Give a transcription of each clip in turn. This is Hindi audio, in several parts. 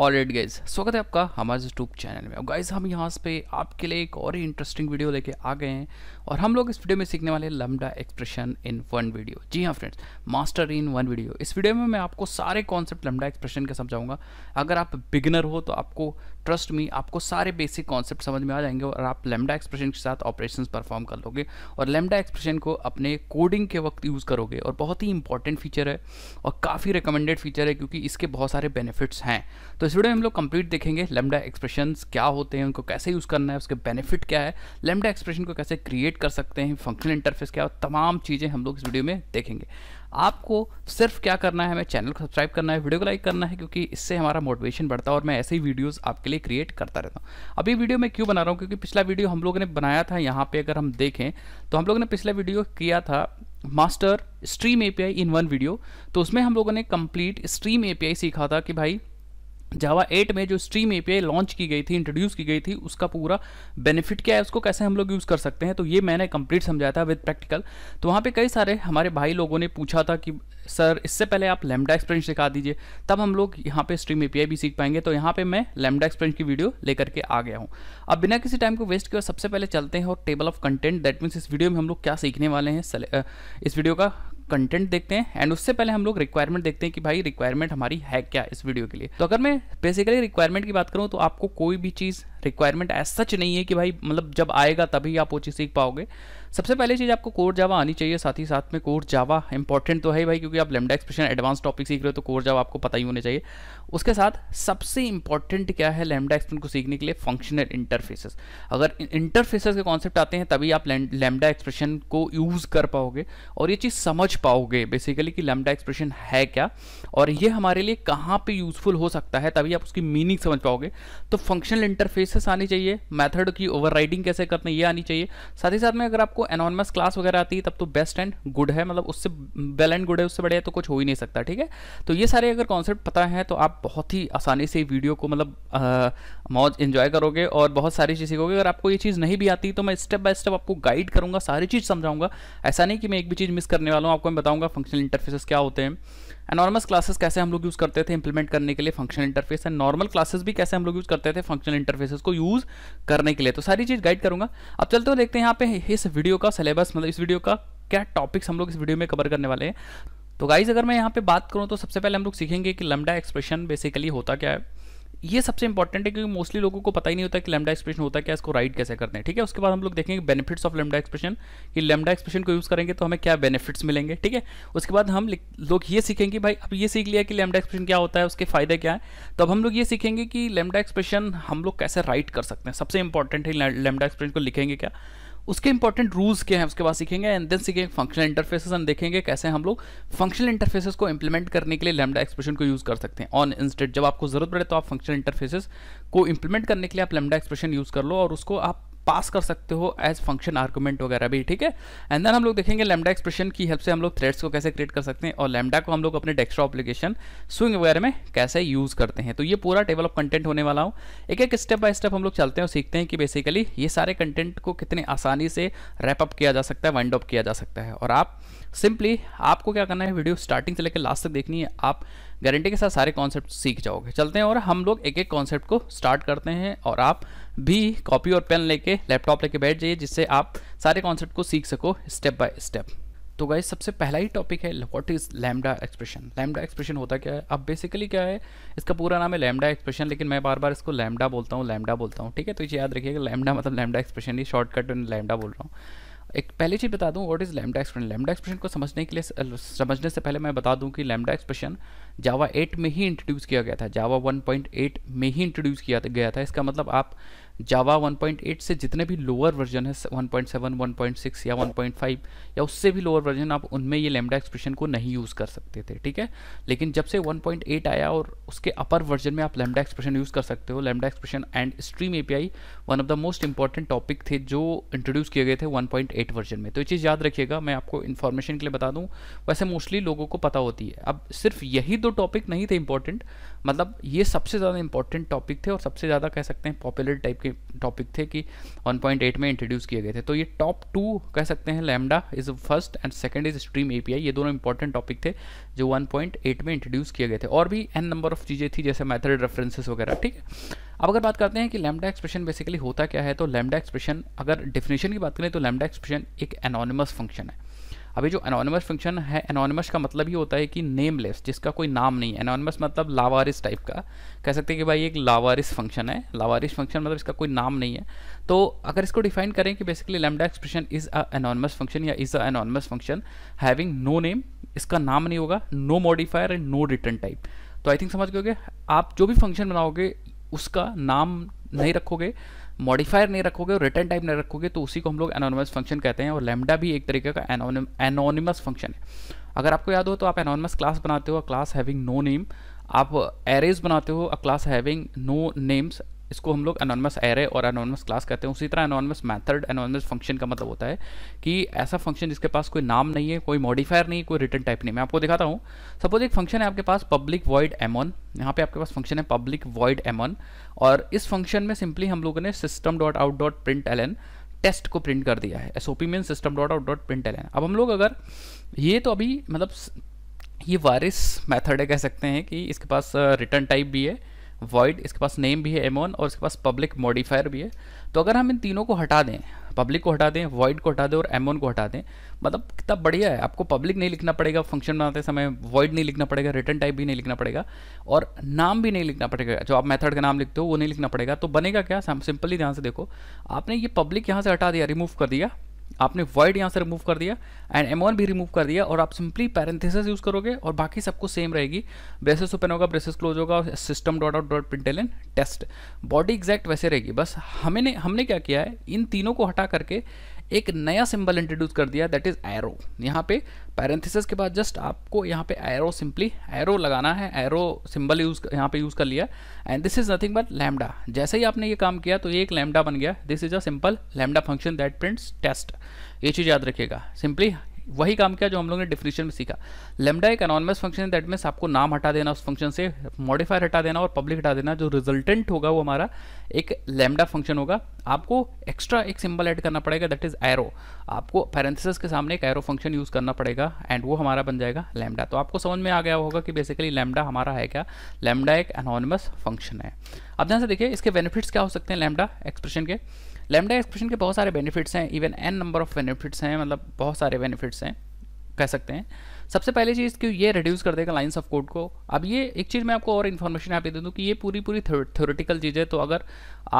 ऑल एड गाइज स्वागत है आपका हमारे यूट्यूब चैनल में और गाइज हम यहाँ पे आपके लिए एक और ही इंटरेस्टिंग वीडियो लेके आ गए हैं और हम लोग इस वीडियो में सीखने वाले lambda expression in one video जी हाँ friends master in one video इस वीडियो में मैं आपको सारे कॉन्सेप्ट लम्डा एक्सप्रेशन के समझाऊंगा अगर आप बिगिनर हो तो आपको ट्रस्ट मी आपको सारे बेसिक कॉन्सेप्ट समझ में आ जाएंगे और आप लेमडा एक्सप्रेशन के साथ ऑपरेशन परफॉर्म कर लोगे और लेमडा एक्सप्रेशन को अपने कोडिंग के वक्त यूज़ करोगे और बहुत ही इंपॉर्टेंट फीचर है और काफ़ी रिकमेंडेड फीचर है क्योंकि इसके बहुत सारे बेनिफिट्स हैं तो इस वीडियो में हम लोग कंप्लीट देखेंगे लेमडा एक्सप्रेशन क्या होते हैं उनको कैसे यूज़ करना है उसके बेनिफिट क्या है लेमडा एक्सप्रेशन को कैसे क्रिएट कर सकते हैं फंक्शनल इंटरफेस क्या है तमाम चीज़ें हम लोग इस वीडियो में देखेंगे आपको सिर्फ क्या करना है हमें चैनल को सब्सक्राइब करना है वीडियो को लाइक करना है क्योंकि इससे हमारा मोटिवेशन बढ़ता है और मैं ऐसे ही वीडियोस आपके लिए क्रिएट करता रहता हूँ अभी वीडियो मैं क्यों बना रहा हूँ क्योंकि पिछला वीडियो हम लोगों ने बनाया था यहाँ पे अगर हम देखें तो हम लोगों ने पिछला वीडियो किया था master stream A in one video तो उसमें हम लोगों ने कम्प्लीट स्ट्रीम ए सीखा था कि भाई जावा 8 में जो स्ट्रीम एपीआई लॉन्च की गई थी इंट्रोड्यूस की गई थी उसका पूरा बेनिफिट क्या है उसको कैसे हम लोग यूज़ कर सकते हैं तो ये मैंने कंप्लीट समझाया था विद प्रैक्टिकल तो वहाँ पे कई सारे हमारे भाई लोगों ने पूछा था कि सर इससे पहले आप लेमडा एक्सप्रेंस सिखा दीजिए तब हम लोग यहाँ पर स्ट्रीम ए भी सीख पाएंगे तो यहाँ पे मैं लेमडा एक्सप्रेंस की वीडियो लेकर के आ गया हूँ अब बिना किसी टाइम को वेस्ट किए सबसे पहले चलते हैं और table of content that means इस वीडियो में हम लोग क्या सीखने वाले हैं इस वीडियो का कंटेंट देखते हैं एंड उससे पहले हम लोग रिक्वायरमेंट देखते हैं कि भाई रिक्वायरमेंट हमारी है क्या इस वीडियो के लिए तो अगर मैं बेसिकली रिक्वायरमेंट की बात करूं तो आपको कोई भी चीज़ रिक्वायरमेंट एज सच नहीं है कि भाई मतलब जब आएगा तभी आप वो चीज़ सीख पाओगे सबसे पहले चीज़ आपको कोर जावा आनी चाहिए साथ ही साथ में कोर जावा इंपॉर्टेंट तो है भाई क्योंकि आप लेमडा एक्सप्रेशन एडवांस टॉपिक सीख रहे हो तो कोर जावा आपको पता ही होने चाहिए उसके साथ सबसे इंपॉर्टेंट क्या है लैमडा एक्सप्लेन को सीखने के लिए फंक्शनल इंटरफेसेस अगर इंटरफेसेस के कॉन्सेप्ट आते हैं तभी आप लैमडा एक्सप्रेशन को यूज़ कर पाओगे और ये चीज़ समझ पाओगे बेसिकली कि लेमडा एक्सप्रेशन है क्या और ये हमारे लिए कहाँ पर यूज़फुल हो सकता है तभी आप उसकी मीनिंग समझ पाओगे तो फंक्शनल इंटरफेसेस आनी चाहिए मैथड की ओवर कैसे करते हैं ये आनी चाहिए साथ ही साथ में अगर आपको एनॉनमस क्लास वगैरह आती है तब तो बेस्ट एंड गुड है मतलब उससे बेल एंड गुड है उससे बढ़िया तो कुछ हो ही नहीं सकता ठीक है तो ये सारे अगर कॉन्सेप्ट पता है तो आप बहुत ही आसानी से वीडियो को मतलब मौज इंजॉय करोगे और बहुत सारी चीज़ सीखोगे अगर आपको ये चीज़ नहीं भी आती तो मैं स्टेप बाय स्टेप आपको गाइड करूँगा सारी चीज़ समझाऊंगा ऐसा नहीं कि मैं एक भी चीज़ मिस करने वाला हूँ आपको मैं बताऊँगा फंक्शनल इंटरफेसेस क्या होते हैं एनॉर्मस क्लासेस कैसे हम लोग यूज़ करते थे इंप्लीमेंट करने के लिए functional interface and normal classes भी कैसे हम लोग यूज़ करते थे फंक्शनल इंटरफेसेस को यूज़ करने के लिए तो सारी चीज़ गाइड करूँगा अब चलते हो देखते हैं यहाँ पे इस वीडियो का सिलेबस मतलब इस वीडियो का क्या टॉपिक्स हम लोग इस वीडियो में कवर करने वाले हैं तो गाइज अगर मैं यहाँ पे बात करूँ तो सबसे पहले हम लोग सीखेंगे कि लम्डा एक्सप्रेशन बेसिकली होता क्या है ये सबसे इंपॉर्टेंट है क्योंकि मोस्टली लोगों को पता ही नहीं होता कि लेमडा एक्सप्रेशन होता है क्या इसको राइट कैसे करते हैं ठीक है उसके बाद हम लोग देखेंगे बेनिफिट्स ऑफ लेमडा एक्सप्रेशन कि लेमडा एक्सप्रेशन को यूज़ करेंगे तो हमें क्या बेनिफिट्स मिलेंगे ठीक है उसके बाद हम लोग ये सीखेंगे भाई अब ये सीख लिया कि लेमडा एक्सप्रेशन क्या होता है उसके फायदे क्या है तो अब हम लोग ये सीखेंगे कि लेमडा एक्सप्रेशन हम लोग कैसे राइट कर सकते हैं सबसे इंपॉर्टेंट है लेमडा एक्सप्रेशन को लिखेंगे क्या उसके इंपॉर्टेंट रूल्स क्या हैं उसके बाद सीखेंगे एंड देन सीखेंगे फंक्शनल इंटरफेसेस एंड देखेंगे कैसे हम लोग फंक्शनल इंटरफेसेस को इंप्लीमेंट करने के लिए लेमडा एक्सप्रेशन को यूज़ कर सकते हैं ऑन इंस्टेंट जब आपको जरूरत पड़े तो आप फंक्शनल इंटरफेसेस को इंप्लीमेंट करने के लिए आप लेमडा एक्सप्रेशन यूज़ कर लो और उसको आप पास कर सकते हो एज फंक्शन आर्गूमेंट वगैरह भी ठीक है एंड देन हम लोग देखेंगे लेमडा एक्सप्रेशन की हेल्प से हम लोग थ्रेड्स को कैसे क्रिएट कर सकते हैं और लेमडा को हम लोग अपने डेस्कटॉप एप्लीकेशन स्विंग वगैरह में कैसे यूज़ करते हैं तो ये पूरा टेबल ऑफ कंटेंट होने वाला हूँ एक एक स्टेप बाय स्टेप हम लोग चलते हैं और सीखते हैं कि बेसिकली ये सारे कंटेंट को कितने आसानी से रैपअप किया जा सकता है वाइंड अप किया जा सकता है और आप सिंपली आपको क्या करना है वीडियो स्टार्टिंग से लेकर लास्ट तक देखनी है आप गारंटी के साथ सारे कॉन्सेप्ट सीख जाओगे चलते हैं और हम लोग एक एक कॉन्सेप्ट को स्टार्ट करते हैं और आप भी कॉपी और पेन लेके लैपटॉप लेके बैठ जाइए जिससे आप सारे कॉन्सेप्ट को सीख सको स्टेप बाय स्टेप तो गाइज सबसे पहला ही टॉपिक है what is lambda expression lambda expression होता क्या है अब बेसिकली क्या है इसका पूरा नाम है लैमडा एक्सप्रेशन लेकिन मैं बार बार इसको लैमडा बोलता हूँ लैमडा बोलता हूँ ठीक है तो ये याद रखिएगा लैमडा मतलब लैमडा एक्सप्रेशन ही शॉर्टकट लैमडा बोल रहा हूँ एक पहली चीज़ बता दूं what is lambda expression lambda expression को समझने के लिए समझने से पहले मैं बता दूं कि लैमडा एक्सप्रेशन जावा 8 में ही इंट्रोड्यूस किया गया था जावा 1.8 में ही इंट्रोड्यूस किया गया था इसका मतलब आप जावा 1.8 से जितने भी लोअर वर्जन है 1.7, 1.6 या 1.5 या उससे भी लोअर वर्जन आप उनमें ये लेमडा एक्सप्रेशन को नहीं यूज़ कर सकते थे ठीक है लेकिन जब से 1.8 आया और उसके अपर वर्जन में आप लेमडा एक्सप्रेशन यूज़ कर सकते हो lambda expression and stream A one of the most important topic थे जो इंट्रोड्यूस किए गए थे वन वर्जन में तो ये चीज़ याद रखिएगा मैं आपको इन्फॉर्मेशन के लिए बता दूँ वैसे मोस्टली लोगों को पता होती है अब सिर्फ यही दो टॉपिक नहीं थे इंपॉर्टेंट मतलब ये सबसे ज़्यादा इंपॉर्टेंट टॉपिक थे और सबसे ज़्यादा कह सकते हैं पॉपुलर टाइप के टॉपिक थे कि 1.8 में इंट्रोड्यूस किए गए थे तो ये टॉप टू कह सकते हैं lambda is first and second is stream API ये दोनों इंपॉर्टेंट टॉपिक थे जो 1.8 में इंट्रोड्यूस किए गए थे और भी एन नंबर ऑफ चीज़ें थी जैसे मैथड रेफरेंसेज वगैरह ठीक है अब अगर बात करते हैं कि लैमडा एक्सप्रेशन बेसिकली होता क्या है तो लैमडा एक्सप्रेशन अगर डेफिनेशन की बात करें तो लैमडा एक्सप्रेशन एक एनॉनिमस फंक्शन है अभी जो अनोनमस फंक्शन है अनोनमस का मतलब ही होता है कि नेमलेस जिसका कोई नाम नहीं है अनोनमस मतलब लावारिस टाइप का कह सकते हैं कि भाई एक लावारिस फंक्शन है लावारिस फंक्शन मतलब इसका कोई नाम नहीं है तो अगर इसको डिफाइन करें कि basically lambda expression is a anonymous function या is a anonymous function having no name इसका नाम नहीं होगा no modifier and no return type तो आई थिंक समझ गए आप जो भी फंक्शन बनाओगे उसका नाम नहीं रखोगे मॉडिफायर नहीं रखोगे और रिटर्न टाइप नहीं रखोगे तो उसी को हम लोग एनोनिमस फंक्शन कहते हैं और लेमडा भी एक तरीके का एनोनिमस फंक्शन है अगर आपको याद हो तो आप एनोनिमस क्लास बनाते हो क्लास हैविंग नो नेम आप एरेज बनाते हो a class having no names इसको हम लोग अनोनमस एरे और अनोनमस क्लास कहते हैं उसी तरह अनोनमस मैथड अनोनमस फंक्शन का मतलब होता है कि ऐसा फंक्शन जिसके पास कोई नाम नहीं है कोई मॉडिफायर नहीं कोई रिटर्न टाइप नहीं मैं आपको दिखाता हूँ सपोज एक फंक्शन है आपके पास पब्लिक वॉइड एमोन यहाँ पे आपके पास फंक्शन है पब्लिक वॉइड एमोन और इस फंक्शन में सिंपली हम लोगों ने system dot out dot print L N test को प्रिंट कर दिया है S O P mean system dot out dot print L N अब हम लोग अगर ये तो अभी मतलब ये वारिस मैथड है कह सकते हैं कि इसके पास रिटर्न uh, टाइप भी है void इसके पास नेम भी है एमोन और इसके पास पब्लिक मॉडिफायर भी है तो अगर हम इन तीनों को हटा दें पब्लिक को हटा दें void को हटा दें और m1 को हटा दें मतलब कितना बढ़िया है आपको पब्लिक नहीं लिखना पड़ेगा फंक्शन बनाते समय void नहीं लिखना पड़ेगा रिटर्न टाइप भी नहीं लिखना पड़ेगा और नाम भी नहीं लिखना पड़ेगा जो आप मेथड का नाम लिखते हो वो नहीं लिखना पड़ेगा तो बनेगा क्या सिंपली ध्यान से देखो आपने ये पब्लिक यहाँ से हटा दिया रिमूव कर दिया आपने वर्ड यहाँ से रिमूव कर दिया एंड एम भी रिमूव कर दिया और आप सिंपली पैरेंथिस यूज़ करोगे और बाकी सबको सेम रहेगी ब्रेसेस ओपन होगा ब्रेसेस क्लोज होगा system dot out dot println test body exact वैसे रहेगी बस हमें हमने क्या किया है इन तीनों को हटा करके एक नया सिंबल इंट्रोड्यूस कर दिया दैट इज एरो यहाँ पे पैरेंथिस के बाद जस्ट आपको यहाँ पे एरो सिंपली एरो लगाना है एरो सिंबल यूज यहाँ पे यूज कर लिया and this is nothing but lambda जैसे ही आपने ये काम किया तो ये एक लैमडा बन गया this is a simple lambda function that prints test ये चीज़ याद रखिएगा सिंपली वही काम किया जो हम लोग ने डिफिनेशन में सीखा लेमडा एक अनोनमस फंक्शन है दैट मीन्स आपको नाम हटा देना उस फंक्शन से मॉडिफायर हटा देना और पब्लिक हटा देना जो रिजल्टेंट होगा वो हमारा एक लेमडा फंक्शन होगा आपको एक्स्ट्रा एक सिंबल ऐड करना पड़ेगा दैट इज एरो आपको पैरेंथिस के सामने एक एरो फंक्शन यूज़ करना पड़ेगा एंड वो हमारा बन जाएगा लेमडा तो आपको समझ में आ गया होगा कि बेसिकली लेमडा हमारा है क्या लेमडा एक अनोनमस फंक्शन है अब ध्यान से देखिए इसके बेनिफिट्स क्या हो सकते हैं लेमडा एक्सप्रेशन के लेमडा एक्सप्रेशन के बहुत सारे बेनिफिट्स हैं even n number of benefits हैं मतलब बहुत सारे बेनिफिट्स हैं कह सकते हैं सबसे पहली चीज़ कि ये रिड्यूस कर देगा लाइन्स ऑफ कोड को अब ये एक चीज़ मैं आपको और इन्फॉर्मेशन यहाँ पे दे दूँ कि ये पूरी पूरी थ्योरेटिकल चीज़ है तो अगर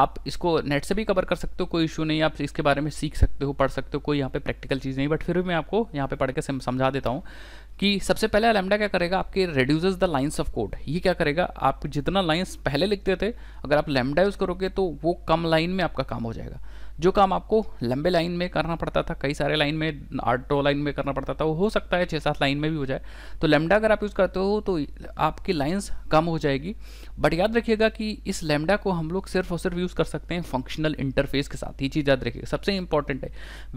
आप इसको नेट से भी कवर कर सकते हो कोई इशू नहीं आप इसके बारे में सीख सकते हो पढ़ सकते हो कोई यहाँ पे प्रैक्टिकल चीज़ नहीं बट फिर भी मैं आपको यहाँ पे पढ़ के समझा देता हूँ कि सबसे पहले लेमडा क्या करेगा आपके reduce the lines of code ये क्या करेगा आप जितना लाइन्स पहले लिखते थे अगर आप लेमडा यूज़ करोगे तो वो कम लाइन में आपका काम हो जाएगा जो काम आपको लंबे लाइन में करना पड़ता था कई सारे लाइन में आठ लाइन में करना पड़ता था वो हो सकता है छः सात लाइन में भी हो जाए तो लेमडा अगर आप यूज़ करते हो तो आपकी लाइन्स कम हो जाएगी बट याद रखिएगा कि इस लैमडा को हम लोग सिर्फ और सिर्फ यूज़ कर सकते हैं फंक्शनल इंटरफेस के साथ ये चीज़ याद रखिएगा सबसे इंपॉर्टेंट है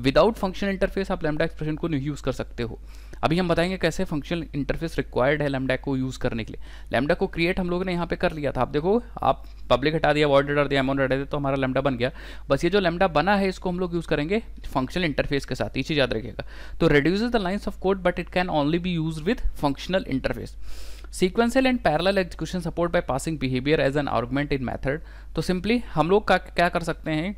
विदाउट फंक्शनल इंटरफेस आप लैमडा एक्सप्रेशन को यूज़ कर सकते हो अभी हम बताएंगे कैसे फंक्शनल इंटरफेस रिक्वायर्ड है लैमडा को यूज़ करने के लिए लैमडा को क्रिएट हम लोग ने यहाँ पे कर लिया था आप देखो आप पब्लिक हटा दिया वर्ड हटा दिया अमाउंट हटा दिया तो हमारा लैमडा बन गया बस ये जो लैमडा बना है इसको हम लोग यूज़ करेंगे फंक्शनल इंटरफेस के साथ ये चीज़ याद रखिएगा तो reduce the lines of code but it can only be use with functional interface sequential and parallel execution support by passing behaviour as an argument in method तो सिंपली हम लोग का क्या कर सकते हैं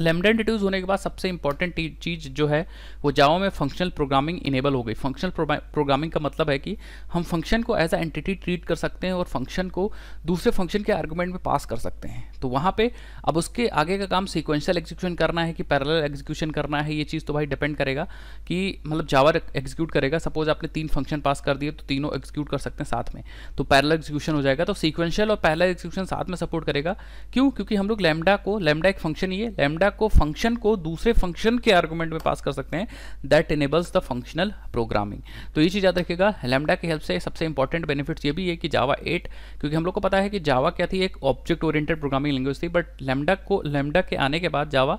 लेमडा इंट्रोड्यूस होने के बाद सबसे इंपॉर्टेंट चीज़ जो है वो जावा में फंक्शनल प्रोग्रामिंग इनेबल हो गई फंक्शनल प्रोग्रामिंग का मतलब है कि हम फंक्शन को एज अ एंटिटी ट्रीट कर सकते हैं और फंक्शन को दूसरे फंक्शन के आर्गुमेंट में पास कर सकते हैं तो वहाँ पे अब उसके आगे का काम सिक्वेंशियल एग्जीक्यूशन करना है कि पैरल एग्जीक्यूशन करना है ये चीज़ तो भाई डिपेंड करेगा कि मतलब जावा एग्जीक्यूट करेगा सपोज आपने तीन फंक्शन पास कर दिए तो तीनों एग्जीक्यूट कर सकते हैं साथ में तो पैरल एग्जीक्यूशन हो जाएगा तो सिक्वेंशियल और पैरल एग्जीक्यूशन साथ में सपोर्ट करेगा क्यों क्योंकि हम लोग लेमडा को लेमडा एक फंक्शन ही है लेमडा डेटा को फंक्शन को दूसरे फंक्शन के आर्गुमेंट में पास कर सकते हैं that enables the functional programming तो ये चीज़ याद रखिएगा लेमडा की हेल्प से सबसे इंपॉर्टेंट बेनिफिट्स ये भी है कि जावा एट क्योंकि हम लोग को पता है कि जावा क्या थी एक ऑब्जेक्ट ओरिएंटेड प्रोग्रामिंग लैंग्वेज थी बट लेमडा को लेमडा के आने के बाद जावा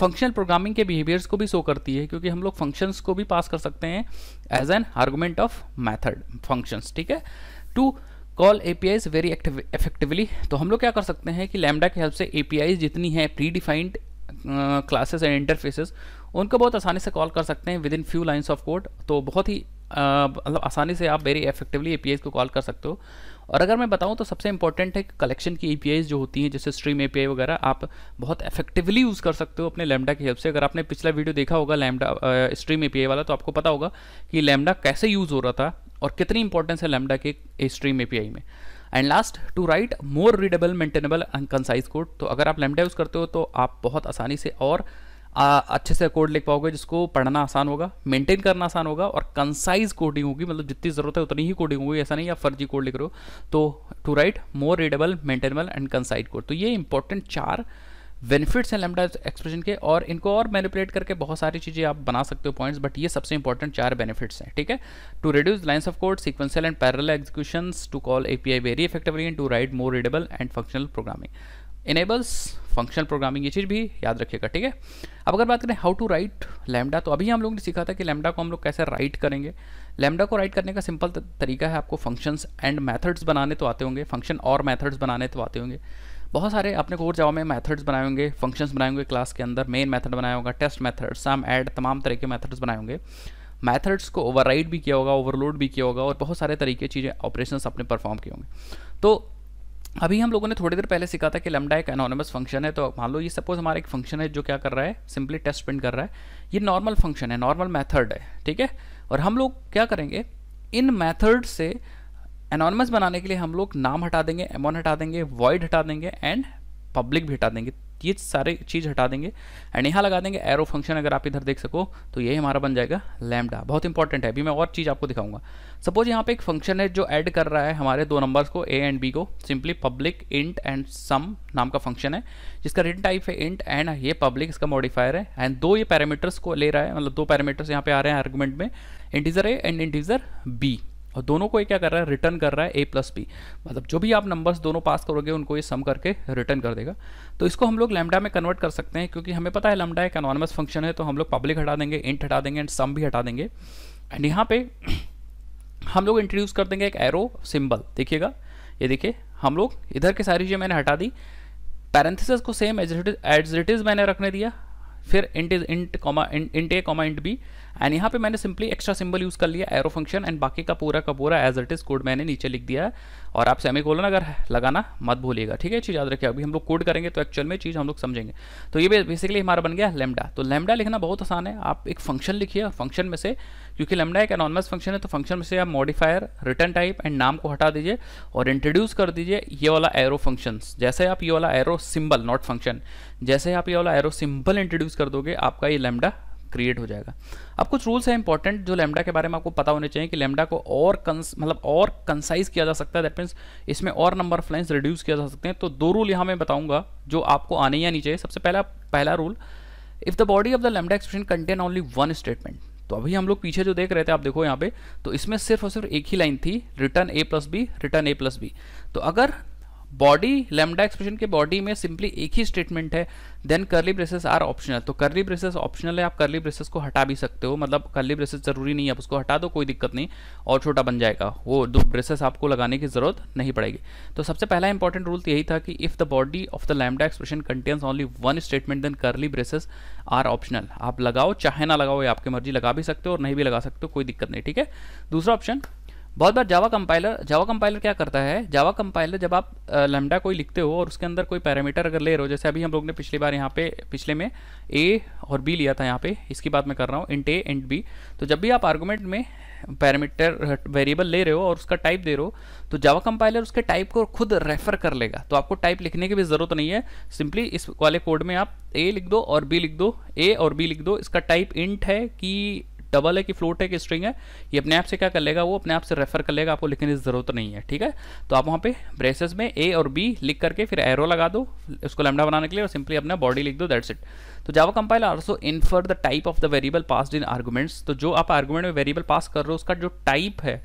फंक्शनल प्रोग्रामिंग के बिहेवियर्स को भी शो करती है क्योंकि हम लोग फंक्शंस को भी पास कर सकते हैं as an argument of method functions ठीक है to call A P I's very effectively तो हम लोग क्या कर सकते हैं कि लैमडा की हेल्प से ए पी आईज जितनी है pre defined classes and interfaces उनको बहुत आसानी से कॉल कर सकते हैं with in few lines of code तो बहुत ही मतलब आसानी से आप वेरी इफेक्टिवली ए को कॉल कर सकते हो और अगर मैं बताऊं तो सबसे इंपॉर्टेंट है कलेक्शन की ए जो होती हैं जैसे स्ट्रीम ए वगैरह आप बहुत इफेक्टिवली यूज़ कर सकते हो अपने लैमडा की हेल्प से अगर आपने पिछला वीडियो देखा होगा लैमडा स्ट्रीम ए वाला तो आपको पता होगा कि लैमडा कैसे यूज़ हो रहा था और कितनी इंपॉर्टेंस है लैमडा के स्ट्रीम ए में and last to write more readable maintainable and concise code तो अगर आप लेमडा यूज़ करते हो तो आप बहुत आसानी से और आ, अच्छे से कोड लिख पाओगे जिसको पढ़ना आसान होगा मेंटेन करना आसान होगा और कंसाइज कोडिंग होगी मतलब जितनी ज़रूरत है उतनी ही कोडिंग होगी ऐसा नहीं आप फर्जी कोड लिख रहे हो तो to write more readable maintainable and concise code तो ये इंपॉर्टेंट चार बेनिफिट्स हैं लेमडा एक्सप्रेशन के और इनको और मैनिपुलेट करके बहुत सारी चीज़ें आप बना सकते हो पॉइंट्स बट ये सबसे इंपॉर्टेंट चार बेनिफिट्स हैं ठीक है to reduce lines of code sequential and parallel execution to call A P I very effectively and to write more readable and functional programming enables functional programming ये चीज़ भी याद रखिएगा ठीक है अब अगर बात करें हाउ टू राइट लैमडा तो अभी हम लोग ने सीखा था कि लैमडा को हम लोग कैसे राइट करेंगे लैमडा को राइट करने का सिंपल तरीका है आपको फंक्शंस एंड मैथड्स बनाने तो आते होंगे फंक्शन और मैथड्स बनाने तो आते होंगे बहुत सारे अपने कोर जाओ में मैथड्स बनाए होंगे फंक्शंस बनाए होंगे क्लास के अंदर मेन मैथड बनाया होगा टेस्ट मैथड सम एड तमाम तरह के मैथड्स बनाए होंगे मैथड्स को ओवर भी किया होगा ओवरलोड भी किया होगा और बहुत सारे तरीके चीज़ें ऑपरेशन अपने परफॉर्म किए होंगे तो अभी हम लोगों ने थोड़ी देर पहले सीखा था कि लम्डा एक अनोनमस फंक्शन है तो मान लो ये सपोज हमारा एक फंक्शन है जो क्या कर रहा है सिंपली टेस्ट प्रिंट कर रहा है ये नॉर्मल फंक्शन है नॉर्मल मेथड है ठीक है और हम लोग क्या करेंगे इन मेथड से एनॉनमस बनाने के लिए हम लोग नाम हटा देंगे एमोन हटा देंगे वॉइड हटा देंगे एंड पब्लिक भी हटा देंगे ये सारे चीज़ हटा देंगे एंड यहाँ लगा देंगे एरो फंक्शन अगर आप इधर देख सको तो यही हमारा बन जाएगा लैमडा बहुत इंपॉर्टेंट है अभी मैं और चीज़ आपको दिखाऊंगा सपोज यहाँ पे एक फंक्शन है जो ऐड कर रहा है हमारे दो नंबर्स को ए एंड बी को simply public int and sum नाम का फंक्शन है जिसका रिटर्न टाइप है इंट एंड ये पब्लिक इसका मॉडिफायर है एंड दो ये पैरामीटर्स को ले रहा है मतलब दो पैरामीटर्स यहाँ पे आ रहे हैं आर्गूमेंट में integer A and integer B और दोनों को ये क्या कर रहा है रिटर्न कर रहा है ए प्लस बी मतलब जो भी आप नंबर्स दोनों पास करोगे उनको ये सम करके रिटर्न कर देगा तो इसको हम लोग लैमडा में कन्वर्ट कर सकते हैं क्योंकि हमें पता है लैमडा एक अनॉनमस फंक्शन है तो हम लोग पब्लिक हटा देंगे इंट हटा देंगे एंड सम भी हटा देंगे एंड यहाँ पे हम लोग इंट्रोड्यूस कर देंगे एक एरो सिंबल देखिएगा ये देखिए हम लोग इधर के सारी चीज़ें मैंने हटा दी पैरेंथिस को सेम एज इट इज़ मैंने रखने दिया फिर int is int comma int A comma int B and यहाँ पे मैंने सिंपली एक्स्ट्रा सिंबल यूज़ कर लिया एरो फंक्शन एंड बाकी का पूरा का पूरा एज इट इज़ कोड मैंने नीचे लिख दिया है और आप सेमी कोलन अगर लगाना मत भूलिएगा ठीक है चीज़ याद रखिए अभी हम लोग कोड करेंगे तो एक्चुअल में चीज़ हम लोग समझेंगे तो ये बेसिकली हमारा बन गया लेमडा तो लेमडा लिखना बहुत आसान है आप एक फंक्शन लिखिए फंक्शन में से क्योंकि लेमडा एक अनॉनमस फंक्शन है तो फंक्शन में से आप मॉडिफायर रिटर्न टाइप एंड नाम को हटा दीजिए और इंट्रोड्यूस कर दीजिए ये वाला एरो फंक्शन जैसे आप ये वाला एरो सिंबल नॉट फंक्शन जैसे आप ये वाला एरो सिंबल इंट्रोड्यूस कर दोगे आपका ये लेमडा क्रिएट हो जाएगा अब कुछ रूल्स हैं इंपॉर्टेंट जो लेमडा के बारे में आपको पता होने चाहिए कि लेमडा को और कंस मतलब और कंसाइज किया जा सकता है दैट मीन्स इसमें और नंबर ऑफ लाइन्स रिड्यूस किया जा सकते हैं तो दो रूल यहाँ मैं बताऊंगा जो आपको आने या नहीं चाहिए सबसे पहला पहला rule if the body of the lambda expression contain only one statement तो अभी हम लोग पीछे जो देख रहे थे आप देखो यहाँ पे तो इसमें सिर्फ और सिर्फ एक ही लाइन थी return A plus B return A plus B तो अगर बॉडी लेमडा एक्सप्रेशन के बॉडी में सिंपली एक ही स्टेटमेंट है then curly braces are optional तो करली ब्रेसेस ऑप्शनल है आप करली ब्रेसेस को हटा भी सकते हो मतलब करली ब्रेसेस जरूरी नहीं है आप उसको हटा दो कोई दिक्कत नहीं और छोटा बन जाएगा वो दो ब्रेसेस आपको लगाने की जरूरत नहीं पड़ेगी तो सबसे पहला इंपॉर्टेंट रूल तो यही था कि if the body of the lambda expression contains only one statement then curly braces are optional आप लगाओ चाहे ना लगाओ आपकी मर्जी लगा भी सकते हो और नहीं भी लगा सकते हो कोई दिक्कत नहीं ठीक है दूसरा ऑप्शन बहुत बार जावा कंपाइलर जावा कंपाइलर क्या करता है जावा कंपाइलर जब आप लैमडा कोई लिखते हो और उसके अंदर कोई पैरामीटर अगर ले रहे हो जैसे अभी हम लोग ने पिछली बार यहाँ पे पिछले में ए और बी लिया था यहाँ पे इसकी बात मैं कर रहा हूँ इंट ए इंट बी तो जब भी आप आर्गूमेंट में पैरामीटर वेरिएबल ले रहे हो और उसका टाइप दे रहे हो तो जावा कंपाइलर उसके टाइप को खुद रेफर कर लेगा तो आपको टाइप लिखने की भी ज़रूरत नहीं है सिंपली इस वाले कोड में आप ए लिख दो और बी लिख दो ए और बी लिख दो इसका टाइप इंट है कि डबल है कि फ्लोट है कि स्ट्रिंग है ये अपने आप से क्या कर लेगा वो अपने आप से रेफर कर लेगा आपको लिखने की ज़रूरत नहीं है ठीक है तो आप वहाँ पे ब्रेसेस में ए और बी लिख करके फिर एरो लगा दो उसको लैमडा बनाने के लिए और सिंपली अपना बॉडी लिख दो दैट्स इट तो Java compile also infer the type of the variable pass in arguments तो जो आप आर्गूमेंट में वेरिएबल पास कर रहे हो उसका जो टाइप है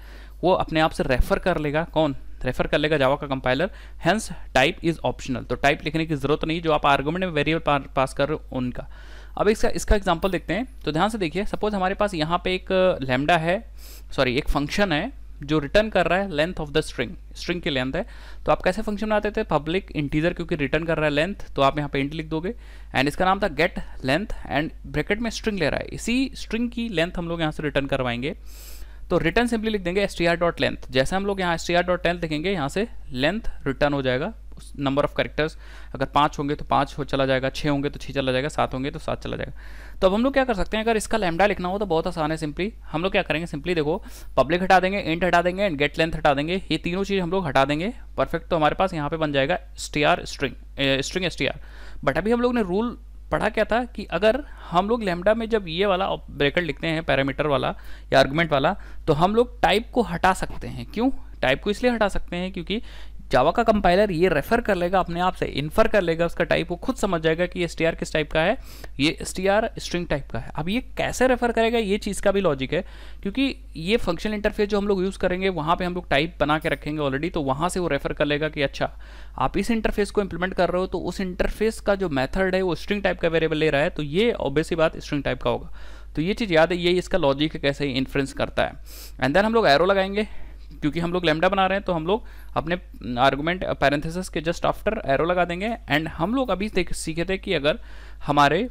वो अपने आप से रेफर कर लेगा कौन रेफर कर लेगा जावा का compiler hence type is optional तो टाइप लिखने की जरूरत नहीं जो आप आर्गूमेंट में वेरिएबल पास कर रहे हो उनका अब इसका इसका एग्जाम्पल देखते हैं तो ध्यान से देखिए सपोज हमारे पास यहाँ पे एक लेमडा है सॉरी एक फंक्शन है जो रिटर्न कर रहा है length of the string string की लेंथ है तो आप कैसे फंक्शन बनाते थे पब्लिक इंटीजर क्योंकि रिटर्न कर रहा है लेंथ तो आप यहाँ पे इंट लिख दोगे एंड इसका नाम था गेट लेंथ एंड ब्रैकेट में स्ट्रिंग ले रहा है इसी स्ट्रिंग की लेंथ हम लोग यहाँ से रिटर्न करवाएंगे तो रिटर्न सिंपली लिख देंगे S T R dot length जैसे हम लोग यहाँ S T R dot length लिखेंगे यहाँ से लेंथ रिटर्न हो जाएगा नंबर ऑफ करेक्टर्स अगर पाँच होंगे तो पाँच हो चला जाएगा छः होंगे तो छः चला जाएगा सात होंगे तो सात चला जाएगा तो अब हम लोग क्या कर सकते हैं अगर इसका लैमडा लिखना हो तो बहुत आसान है सिंपली हम लोग क्या करेंगे सिंपली देखो पब्लिक हटा देंगे इंट हटा देंगे एंड गेट लेंथ हटा देंगे ये तीनों चीज़ हम लोग हटा देंगे परफेक्ट तो हमारे पास यहाँ पर बन जाएगा str string string S but अभी हम लोग ने रूल पढ़ा क्या था कि अगर हम लोग लेमडा में जब ये वाला ब्रेकेट लिखते हैं पैरामीटर वाला या आर्गूमेंट वाला तो हम लोग टाइप को हटा सकते हैं क्यों टाइप को इसलिए हटा सकते हैं क्योंकि जावा का कंपाइलर ये रेफर कर लेगा अपने आप से इन्फर कर लेगा उसका टाइप वो खुद समझ जाएगा कि एस किस टाइप का है ये एस स्ट्रिंग टाइप का है अब ये कैसे रेफर करेगा ये चीज़ का भी लॉजिक है क्योंकि ये फंक्शन इंटरफेस जो हम लोग यूज़ करेंगे वहाँ पर हम लोग टाइप बना के रखेंगे ऑलरेडी तो वहाँ से वो रेफर कर लेगा कि अच्छा आप इस इंटरफेस को इंप्लीमेंट कर रहे हो तो उस इंटरफेस का जो मैथड है वो स्ट्रिंग टाइप का अवेलेबल ले रहा है तो ये ऑब्वियसली बात स्ट्रिंग टाइप का होगा तो ये चीज़ याद है ये इसका लॉजिक कैसे इन्फ्लुएंस करता है एंड देन हम लोग एरो लगाएंगे क्योंकि हम लोग लेमडा बना रहे हैं तो हम लोग अपने आर्गूमेंट पैरेंथेसिस के जस्ट आफ्टर एरो लगा देंगे एंड हम लोग अभी सीखे थे कि अगर हमारे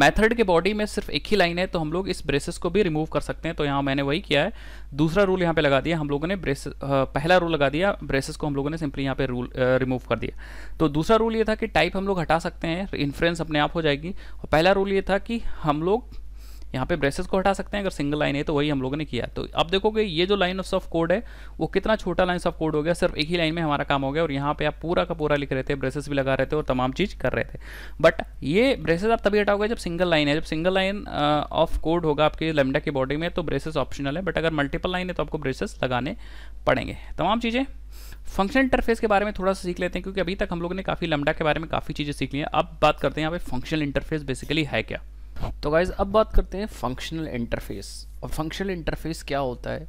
मेथड के बॉडी में सिर्फ एक ही लाइन है तो हम लोग इस ब्रेसेस को भी रिमूव कर सकते हैं तो यहाँ मैंने वही किया है दूसरा रूल यहाँ पे लगा दिया हम लोगों ने ब्रेस पहला रूल लगा दिया ब्रेसेस को हम लोगों ने सिंपली यहाँ पे रूल रिमूव कर दिया तो दूसरा रूल ये था कि टाइप हम लोग हटा सकते हैं इन्फ्लुएंस अपने आप हो जाएगी और पहला रूल ये था कि हम लोग यहाँ पे ब्रेसेस को हटा सकते हैं अगर सिंगल लाइन है तो वही हम लोगों ने किया तो अब देखोगे ये जो लाइन ऑफ कोड है वो कितना छोटा लाइन ऑफ कोड हो गया सिर्फ एक ही लाइन में हमारा काम हो गया और यहाँ पे आप पूरा का पूरा लिख रहे थे ब्रेसेस भी लगा रहे थे और तमाम चीज़ कर रहे थे बट ये ब्रेसेस आप तभी हटाओगे जब सिंगल लाइन है जब सिंगल लाइन ऑफ कोड होगा आपके लेमडा की बॉडी में तो ब्रेसेस ऑप्शनल है बट अगर मल्टीपल लाइन है तो आपको ब्रेसेस लगाने पड़ेंगे तमाम चीज़ें फंक्शन इंटरफेस के बारे में थोड़ा सा सीख लेते हैं क्योंकि अभी तक हम लोग ने काफ़ी लंबा के बारे में काफ़ी चीज़ें सीख ली हैं अब बात करते हैं यहाँ पे फंक्शनल इंटरफेस बेसिकली है क्या तो गाइज अब बात करते हैं फंक्शनल इंटरफेस और फंक्शनल इंटरफेस क्या होता है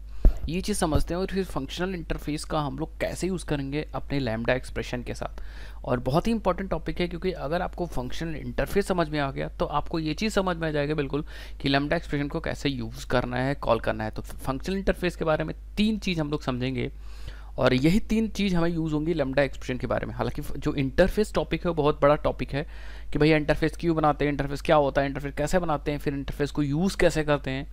ये चीज़ समझते हैं और फिर फंक्शनल इंटरफेस का हम लोग कैसे यूज़ करेंगे अपने लैमडा एक्सप्रेशन के साथ और बहुत ही इंपॉर्टेंट टॉपिक है क्योंकि अगर आपको फंक्शनल इंटरफेस समझ में आ गया तो आपको ये चीज़ समझ में आ जाएगा बिल्कुल कि लैमडा एक्सप्रेशन को कैसे यूज़ करना है कॉल करना है तो फंक्शनल इंटरफेस के बारे में तीन चीज़ हम लोग समझेंगे और यही तीन चीज़ हमें यूज़ होंगी लेमडा एक्सप्रेशन के बारे में हालांकि जो इंटरफेस टॉपिक है वो बहुत बड़ा टॉपिक है कि भैया इंटरफेस क्यों बनाते हैं इंटरफेस क्या होता है इंटरफेस कैसे बनाते हैं फिर इंटरफेस को यूज़ कैसे करते हैं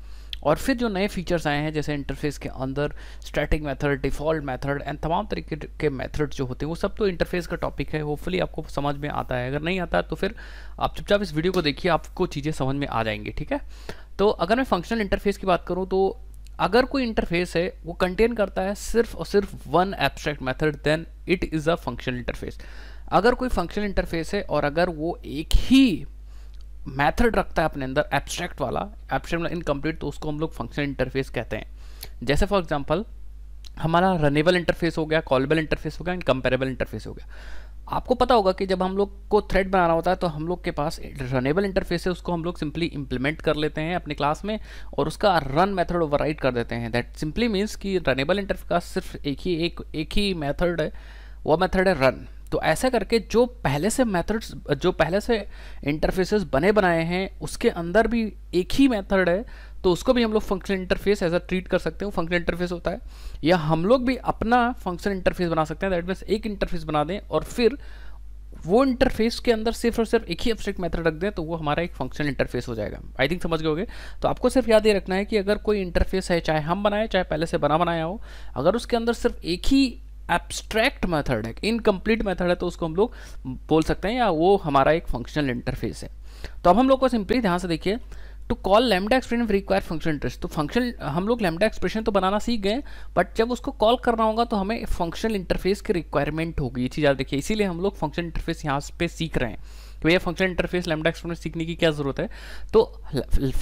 और फिर जो नए फीचर्स आए हैं जैसे इंटरफेस के अंदर static method default method and तमाम तरीके के मेथड जो होते हैं वो सब तो इंटरफेस का टॉपिक है होपफुली आपको समझ में आता है अगर नहीं आता तो फिर आप चुपचाप इस वीडियो को देखिए आपको चीज़ें समझ में आ जाएंगी ठीक है तो अगर मैं फंक्शनल इंटरफेस की बात करूँ तो अगर कोई इंटरफेस है वो कंटेन करता है सिर्फ और सिर्फ one abstract method then it is a functional interface अगर कोई फंक्शनल इंटरफेस है और अगर वो एक ही मैथड रखता है अपने अंदर एब्स्ट्रैक्ट वाला एब्स्ट्रैक्ट इनकम्प्लीट तो उसको हम लोग फंक्शनल इंटरफेस कहते हैं जैसे फॉर एग्जाम्पल हमारा रनेबल इंटरफेस हो गया कॉलेबल इंटरफेस हो गया एंड कंपेरेबल इंटरफेस हो गया आपको पता होगा कि जब हम लोग को थ्रेड बनाना होता है तो हम लोग के पास रनेबल इंटरफेस है उसको हम लोग सिंपली इंप्लीमेंट कर लेते हैं अपने क्लास में और उसका रन मेथड ओवरराइड कर देते हैं दैट सिंपली मीन्स कि रनेबल इंटरफेस का सिर्फ एक ही एक एक ही मेथड है वो मेथड है रन तो ऐसा करके जो पहले से मेथड्स जो पहले से इंटरफेसेस बने बनाए हैं उसके अंदर भी एक ही मेथड है तो उसको भी हम लोग function interface as a treat कर सकते हैं फंक्शन इंटरफेस होता है या हम लोग भी अपना फंक्शन इंटरफेस बना सकते हैं दैट मीन्स एक इंटरफेस बना दें और फिर वो इंटरफेस के अंदर सिर्फ और सिर्फ एक ही एब्स्ट्रैक्ट मेथड रख दें तो वो हमारा एक फंक्शन इंटरफेस हो जाएगा आई थिंक समझ गए तो आपको सिर्फ याद ये रखना है कि अगर कोई इंटरफेस है चाहे हम बनाए चाहे पहले से बना बनाया हो अगर उसके अंदर सिर्फ एक ही एब्स्ट्रैक्ट मेथड है इनकम्प्लीट मेथड है तो उसको हम लोग बोल सकते हैं या वो हमारा एक फंक्शनल इंटरफेस है तो अब हम लोग को सिंपली ध्यान से देखिए to call lambda expression require function interest तो फंक्शन हम लोग लेमडा एक्सप्रेशन तो बनाना सीख गए बट जब उसको कॉल करना होगा तो हमें फंक्शनल इंटरफेस की रिक्वायरमेंट होगी ये चीज़ याद रखिए इसीलिए हम लोग फंक्शन इंटरफेस यहाँ पे सीख रहे हैं तो ये फंक्शन इंटरफेस लैमडा एक्सप्रेशन सीखने की क्या ज़रूरत है तो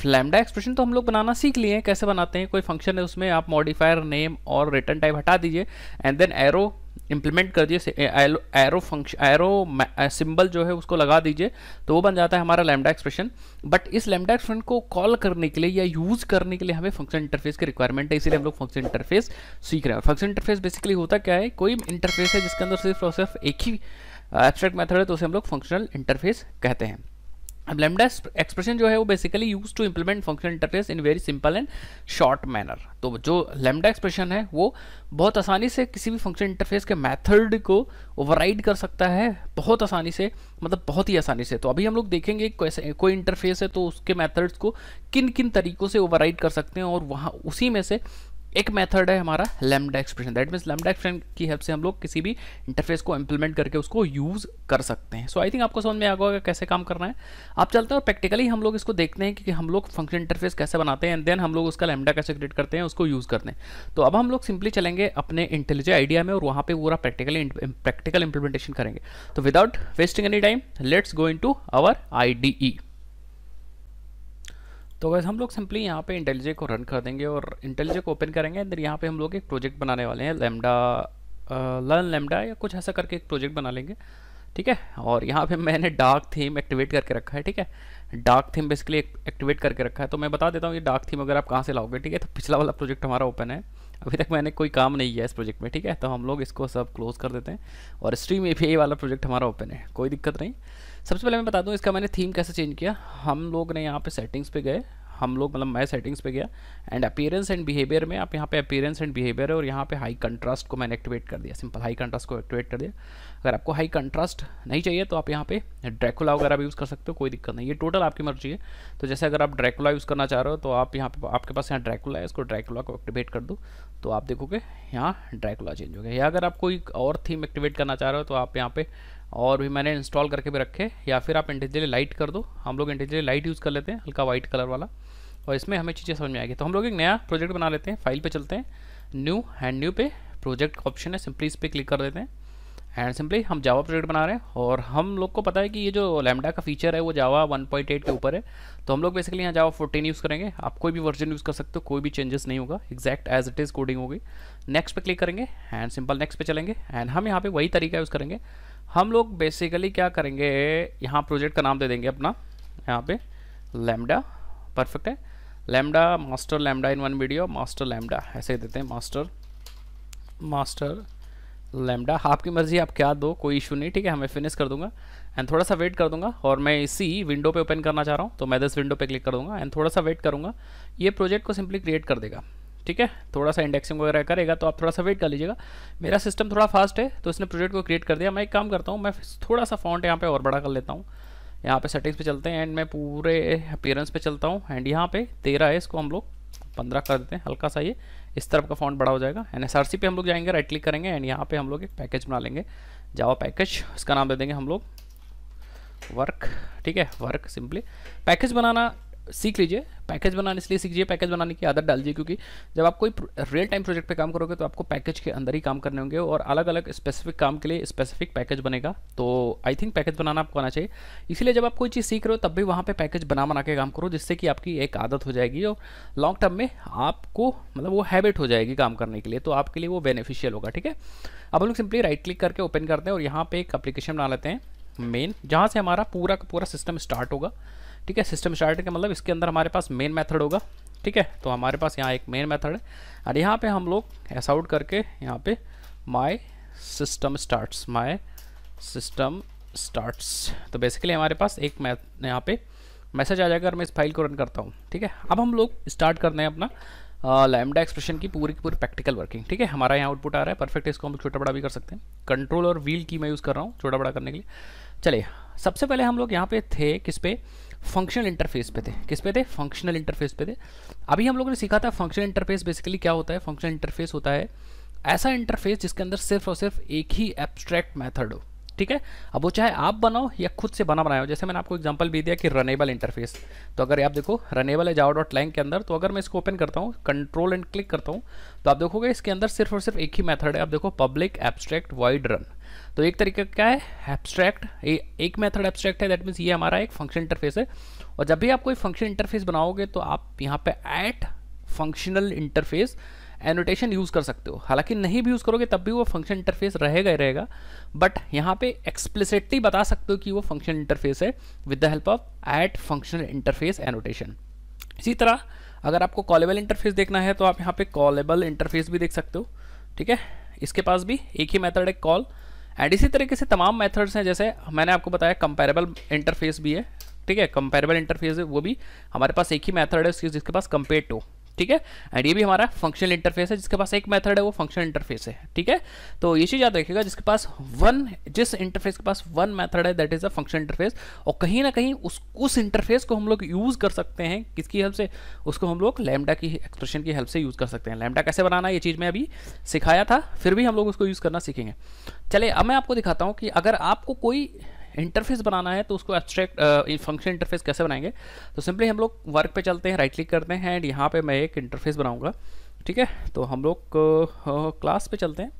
लैमडा एक्सप्रेशन तो हम लोग बनाना सीख लिए हैं कैसे बनाते हैं कोई फंक्शन है उसमें आप मॉडिफायर नेम और रिटर्न टाइप हटा दीजिए एंड देन एरो इम्प्लीमेंट कर दिए एरो फंक्शन एरो सिंबल जो है उसको लगा दीजिए तो वो बन जाता है हमारा लैमडा एक्सप्रेशन बट इस लैमडा एक्सप्रेशन को कॉल करने के लिए या यूज़ करने के लिए हमें फंक्शन इंटरफेस की रिक्वायरमेंट है इसीलिए हम लोग फंक्शन इंटरफेस सीख रहे हैं फंक्शन इंटरफेस बेसिकली होता क्या है कोई इंटरफेस है जिसके अंदर सिर्फ और सिर्फ एक ही एब्स्ट्रैक्ट मेथड है तो उसे हम लोग फंक्शनल इंटरफेस कहते हैं अब लेमडा एक्सप्रेशन जो है वो basically use to implement function interface in very simple and short manner तो जो लेमडा एक्सप्रेशन है वो बहुत आसानी से किसी भी फंक्शन इंटरफेस के मेथड को ओवरराइड कर सकता है बहुत आसानी से मतलब बहुत ही आसानी से तो अभी हम लोग देखेंगे कोई कोई इंटरफेस है तो उसके मेथड्स को किन किन तरीकों से ओवरराइड कर सकते हैं और वहाँ उसी में से एक मेथड है हमारा lambda expression that means lambda expression की हेल्प से हम लोग किसी भी इंटरफेस को इंप्लीमेंट करके उसको यूज़ कर सकते हैं सो आई थिंक आपको समझ में आ गया कैसे काम करना है आप चलते हैं और प्रैक्टिकली हम लोग इसको देखते हैं कि हम लोग फंक्शन इंटरफेस कैसे बनाते हैं एंड देन हम लोग उसका लेमडा कैसे क्रिएट करते हैं उसको यूज़ करते हैं तो अब हम लोग सिंपली चलेंगे अपने इंटेलिजे आइडिया में और वहाँ पर पूरा प्रैक्टिकली प्रैक्टिकल इंप्लीमेंटेशन करेंगे तो without wasting any time let's go into our I तो वैसे हम लोग सिंपली यहाँ पे इंटेलिजे को रन कर देंगे और इंटेलिजे को ओपन करेंगे अंदर यहाँ पे हम लोग एक प्रोजेक्ट बनाने वाले हैं लेमडा लर्न लेमडा या कुछ ऐसा करके एक प्रोजेक्ट बना लेंगे ठीक है और यहाँ पे मैंने डार्क थीम एक्टिवेट करके रखा है ठीक है डार्क थीम बेसिकली एक्टिवेट करके रखा है तो मैं बता देता हूँ ये डार्क थीम अगर आप कहाँ से लाओगे ठीक है तो पिछला वाला प्रोजेक्ट हमारा ओपन है अभी तक मैंने कोई काम नहीं किया इस प्रोजेक्ट में ठीक है तो हम लोग इसको सब क्लोज कर देते हैं और स्ट्रीम ए वाला प्रोजेक्ट हमारा ओपन है कोई दिक्कत नहीं सबसे पहले मैं बता दूँ इसका मैंने थीम कैसे चेंज किया हम लोग ने यहाँ पे सेटिंग्स पे गए हम लोग मतलब मैं सेटिंग्स पे गया एंड अपीयरेंस एंड बिहेवियर में आप यहाँ पे अपीयरेंस एंड बिहेवियर है और यहाँ पे हाई कंट्रास्ट को मैंने एक्टिवेट कर दिया सिंपल हाई कंट्रास्ट को एक्टिवेट कर दिया अगर आपको हाई कंट्रास्ट नहीं चाहिए तो आप यहाँ पे ड्रैकुला वगैरह भी यूज़ कर सकते हो कोई दिक्कत नहीं ये टोटल आपकी मर्जी है तो जैसे अगर आप ड्रैकुला यूज़ करना चाह रहे हो तो आप यहाँ पे आपके पास यहाँ ड्रैकुला है इसको ड्रैकुला को एक्टिवेट कर दो तो आप देखोगे यहाँ ड्रैकुला चेंज हो गया या अगर आप कोई और थीम एक्टिवेट करना चाह रहे हो तो आप यहाँ पे और भी मैंने इंस्टॉल करके भी रखे या फिर आप इंटेजली लाइट कर दो हम लोग इंटेजली लाइट यूज़ कर लेते हैं हल्का वाइट कलर वाला और इसमें हमें चीज़ें समझ में आएगी तो हम लोग एक नया प्रोजेक्ट बना लेते हैं फाइल पे चलते हैं न्यू हैंड न्यू पे प्रोजेक्ट का ऑप्शन है सिंपली इस पर क्लिक कर देते हैं एंड सिंपली हम जावा प्रोजेक्ट बना रहे हैं और हम लोग को पता है कि ये जो लैमडा का फीचर है वो जावा 1.8 के ऊपर है तो हम लोग बेसिकली यहाँ जावा 14 यूज़ करेंगे आप कोई भी वर्जन यूज़ कर सकते हो कोई भी चेंजेस नहीं होगा exact as it is coding होगी नेक्स्ट पर क्लिक करेंगे एंड सिंपल नेक्स्ट पे चलेंगे एंड हम यहाँ पे वही तरीका यूज़ करेंगे हम लोग बेसिकली क्या करेंगे यहाँ प्रोजेक्ट का नाम दे देंगे अपना यहाँ पे लैमडा परफेक्ट है lambda master lambda in one video master lambda ऐसे ही देते हैं मास्टर मास्टर लेमडा आपकी मर्जी आप क्या दो कोई इशू नहीं ठीक है हमें फिनिश कर दूंगा एंड थोड़ा सा वेट कर दूंगा और मैं इसी विंडो पे ओपन करना चाह रहा हूँ तो मैं दस विंडो पे क्लिक कर दूंगा एंड थोड़ा सा वेट करूँगा ये प्रोजेक्ट को सिंपली क्रिएट कर देगा ठीक है थोड़ा सा इंडेक्सिंग वगैरह करेगा तो आप थोड़ा सा वेट कर लीजिएगा मेरा सिस्टम थोड़ा फास्ट है तो इसने प्रोजेक्ट को क्रिएट कर दिया मैं एक काम करता हूँ मैं थोड़ा सा फॉन्ट यहाँ पे और बड़ा कर लेता हूँ यहाँ पे सेटिंग्स पे चलते हैं एंड मैं पूरे अपेयरेंस पे चलता हूँ एंड यहाँ पे तेरह है इसको हम लोग पंद्रह कर देते हैं हल्का सा ये इस तरफ का फॉन्ट बड़ा हो जाएगा एन एस आर सी पे हम लोग जाएंगे राइट क्लिक करेंगे एंड यहाँ पे हम लोग एक पैकेज बना लेंगे जावा पैकेज इसका नाम दे देंगे हम लोग वर्क ठीक है वर्क सिंपली पैकेज बनाना सीख लीजिए पैकेज बनाने इसलिए सीख लीजिए पैकेज बनाने की आदत डाल दीजिए क्योंकि जब आप कोई रियल टाइम प्रोजेक्ट पे काम करोगे तो आपको पैकेज के अंदर ही काम करने होंगे और अलग अलग स्पेसिफिक काम के लिए स्पेसिफिक पैकेज बनेगा तो आई थिंक पैकेज बनाना आपको आना चाहिए इसीलिए जब आप कोई चीज़ सीख रहे हो तब भी वहाँ पर पैकेज बना बना के काम करो जिससे कि आपकी एक आदत हो जाएगी और लॉन्ग टर्म में आपको मतलब वो हैबिट हो जाएगी काम करने के लिए तो आपके लिए वो बेनिफिशियल होगा ठीक है अब हम लोग सिंपली राइट क्लिक करके ओपन करते हैं और यहाँ पर एक अप्लीकेशन बना लेते हैं मेन जहाँ से हमारा पूरा का पूरा सिस्टम स्टार्ट होगा ठीक है सिस्टम स्टार्टर का मतलब इसके अंदर हमारे पास मेन मेथड होगा ठीक है तो हमारे पास यहाँ एक मेन मेथड है और यहाँ पे हम लोग एस आउट करके यहाँ पे my system starts my system starts तो बेसिकली हमारे पास एक मैथ यहाँ पे मैसेज आ जाएगा मैं इस फाइल को रन करता हूँ ठीक है अब हम लोग स्टार्ट करते हैं अपना लैमडा एक्सप्रेशन की पूरी की पूरी प्रैक्टिकल वर्किंग ठीक है हमारा यहाँ आउटपुट आ रहा है परफेक्ट इसको हम छोटा बड़ा भी कर सकते हैं कंट्रोल और व्हील की मैं यूज़ कर रहा हूँ छोटा बड़ा करने के लिए चलिए सबसे पहले हम लोग यहाँ पे थे किस पे फंक्शनल इंटरफेस पे थे किस पे थे फंक्शनल इंटरफेस पे थे अभी हम लोगों ने सीखा था फंक्शनल इंटरफेस बेसिकली क्या होता है फंक्शनल इंटरफेस होता है ऐसा इंटरफेस जिसके अंदर सिर्फ और सिर्फ एक ही एब्स्ट्रैक्ट मैथड हो ठीक है अब वो चाहे आप बनाओ या खुद से बना बनाया हो जैसे मैंने आपको एग्जाम्पल भी दिया कि रनेबल इंटरफेस तो अगर आप देखो रनेबल है जाओ डॉट लैंग के अंदर तो अगर मैं इसको ओपन करता हूँ कंट्रोल एंड क्लिक करता हूँ तो आप देखोगे इसके अंदर सिर्फ और सिर्फ एक ही मैथड है आप देखो पब्लिक एब्स्ट्रैक्ट वाइड रन तो एक तरीका क्या है एब्स्ट्रैक्ट एक मेथड एब्स्ट्रैक्ट है दैट मीन्स ये हमारा एक फंक्शन इंटरफेस है और जब भी आप कोई फंक्शन इंटरफेस बनाओगे तो आप यहाँ पे at functional interface annotation use कर सकते हो हालांकि नहीं भी यूज़ करोगे तब भी वो फंक्शन इंटरफेस रहेगा ही रहेगा बट यहाँ पे एक्सप्लिसिटली बता सकते हो कि वो फंक्शन इंटरफेस है with the help of at functional interface annotation इसी तरह अगर आपको कॉलेबल इंटरफेस देखना है तो आप यहाँ पे कॉलेबल इंटरफेस भी देख सकते हो ठीक है इसके पास भी एक ही मेथड है कॉल एंड इसी तरीके से तमाम मेथड्स हैं जैसे मैंने आपको बताया कंपेरेबल इंटरफेस भी है ठीक है कंपेरेबल इंटरफेस है वो भी हमारे पास एक ही मेथड है जिसके पास कंपेयर टू ठीक है एंड ये भी हमारा फंक्शनल इंटरफेस है जिसके पास एक मेथड है वो फंक्शनल इंटरफेस है ठीक है तो ये चीज़ याद रखिएगा जिसके पास वन जिस इंटरफेस के पास वन मेथड है that is a function interface और कहीं ना कहीं उस उस इंटरफेस को हम लोग यूज़ कर सकते हैं किसकी हेल्प से उसको हम लोग लेमडा की एक्सप्रेशन की हेल्प से यूज़ कर सकते हैं लेमडा कैसे बनाना ये चीज़ मैं अभी सिखाया था फिर भी हम लोग उसको यूज़ करना सीखेंगे चले अब मैं आपको दिखाता हूँ कि अगर आपको कोई इंटरफेस बनाना है तो उसको एब्स्ट्रैक्ट फंक्शन इंटरफेस कैसे बनाएंगे तो सिंपली हम लोग वर्क पे चलते हैं राइट क्लिक करते हैं एंड यहाँ पे मैं एक इंटरफेस बनाऊँगा ठीक है तो हम लोग क्लास पे चलते हैं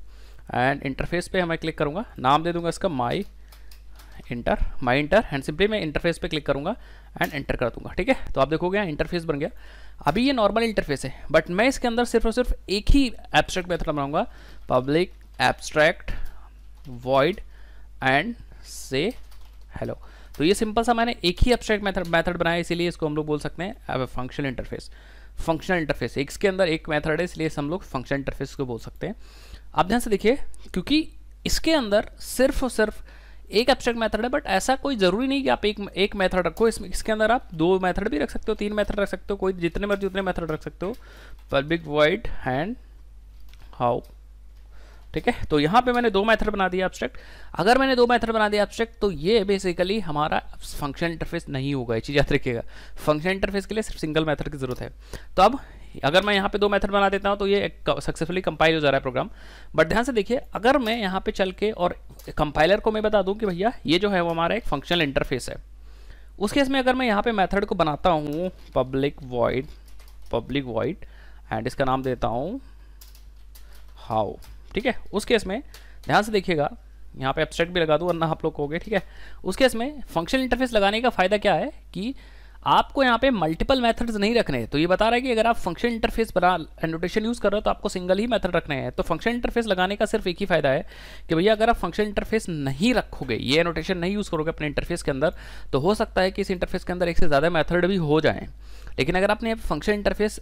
एंड इंटरफेस पे मैं क्लिक करूँगा नाम दे दूँगा इसका my inter my inter and simply मैं इंटरफेस पे क्लिक करूँगा एंड एंटर कर दूँगा ठीक है तो आप देखोगे इंटरफेस बन गया अभी ये नॉर्मल इंटरफेस है बट मैं इसके अंदर सिर्फ और सिर्फ एक ही एब्स्ट्रैक्ट मेथड बनाऊँगा public abstract void and say hello तो ये सिंपल सा मैंने एक ही एब्स्ट्रैक्ट मेथड मेथड बनाया इसीलिए इसको हम लोग बोल सकते हैं अब फंक्शनल इंटरफेस फंक्शनल इंटरफेस इसके अंदर एक मेथड है इसलिए हम लोग फंक्शनल इंटरफेस को बोल सकते हैं आप ध्यान से देखिए क्योंकि इसके अंदर सिर्फ और सिर्फ एक एब्स्ट्रैक्ट मेथड है बट ऐसा कोई ज़रूरी नहीं कि आप एक एक मेथड रखो इसमें इसके अंदर आप दो मेथड भी रख सकते हो तीन मेथड रख सकते हो कोई जितने मर्जी उतने मेथड रख सकते हो पब्लिक वाइड हैंड हाउ ठीक है तो यहाँ पे मैंने दो मेथड बना दिया एब्स्ट्रैक्ट अगर मैंने दो मेथड बना दिया एब्स्ट्रैक्ट तो ये बेसिकली हमारा फंक्शन इंटरफेस नहीं होगा ये चीज़ याद रखिएगा फंक्शन इंटरफेस के लिए सिर्फ सिंगल मेथड की जरूरत है तो अब अगर मैं यहाँ पे दो मेथड बना देता हूँ तो ये सक्सेसफुली कंपाइल हो जा रहा है प्रोग्राम बट ध्यान से देखिए अगर मैं यहाँ पे चल के और कंपाइलर को मैं बता दूँ कि भैया ये जो है वो हमारा एक फंक्शनल इंटरफेस है उस केस में अगर मैं यहाँ पे मेथड को बनाता हूँ public void public void and इसका नाम देता हूँ हाउ ठीक है उस केस में ध्यान से देखिएगा यहाँ पे एब्सट्रैक्ट भी लगा दूँ वरना आप लोग कहोगे ठीक है उस केस में फंक्शन इंटरफेस लगाने का फ़ायदा क्या है कि आपको यहाँ पे मल्टीपल मेथड्स नहीं रखने हैं तो ये बता रहा है कि अगर आप फंक्शन इंटरफेस बना एनोटेशन यूज़ कर रहे हो तो आपको सिंगल ही मेथड रखने हैं तो फंक्शन इंटरफेस लगाने का सिर्फ एक ही फायदा है कि भैया अगर आप फंक्शन इंटरफेस नहीं रखोगे ये एनोटेशन नहीं यूज़ करोगे अपने इंटरफेस के अंदर तो हो सकता है कि इस इंटरफेस के अंदर एक से ज़्यादा मैथड भी हो जाएँ लेकिन अगर आपने फंक्शन इंटरफेस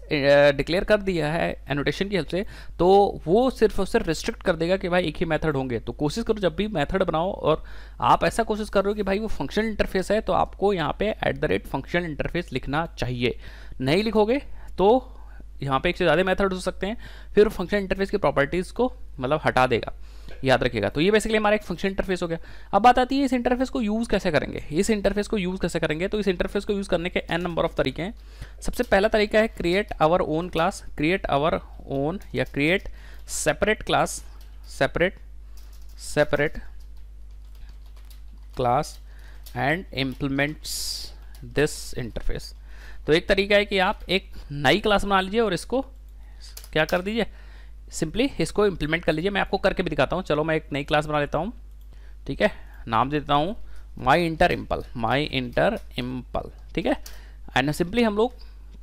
डिक्लेयर कर दिया है एनोटेशन की हेल्प से तो वो सिर्फ और सिर्फ रिस्ट्रिक्ट कर देगा कि भाई एक ही मेथड होंगे तो कोशिश करो जब भी मेथड बनाओ और आप ऐसा कोशिश कर रहे हो कि भाई वो फंक्शन इंटरफेस है तो आपको यहाँ पे at the rate function interface लिखना चाहिए नहीं लिखोगे तो यहाँ पे एक से ज़्यादा मेथड हो सकते हैं फिर फंक्शन इंटरफेस की प्रॉपर्टीज़ को मतलब हटा देगा याद रखिएगा तो ये बेसिकली हमारा एक फंक्शन इंटरफेस हो गया अब बात आती है इस इंटरफेस को यूज़ कैसे करेंगे इस इंटरफेस को यूज़ कैसे करेंगे तो इस इंटरफेस को यूज़ करने के एन नंबर ऑफ तरीके हैं सबसे पहला तरीका है create our own class create our own या create separate class separate separate class and implements this interface तो एक तरीका है कि आप एक नई क्लास बना लीजिए और इसको क्या कर दीजिए सिंपली इसको इम्प्लीमेंट कर लीजिए मैं आपको करके भी दिखाता हूँ चलो मैं एक नई क्लास बना लेता हूँ ठीक है नाम दे देता हूँ माई इंटर इम्पल माई इंटर इम्पल ठीक है एंड सिंपली हम लोग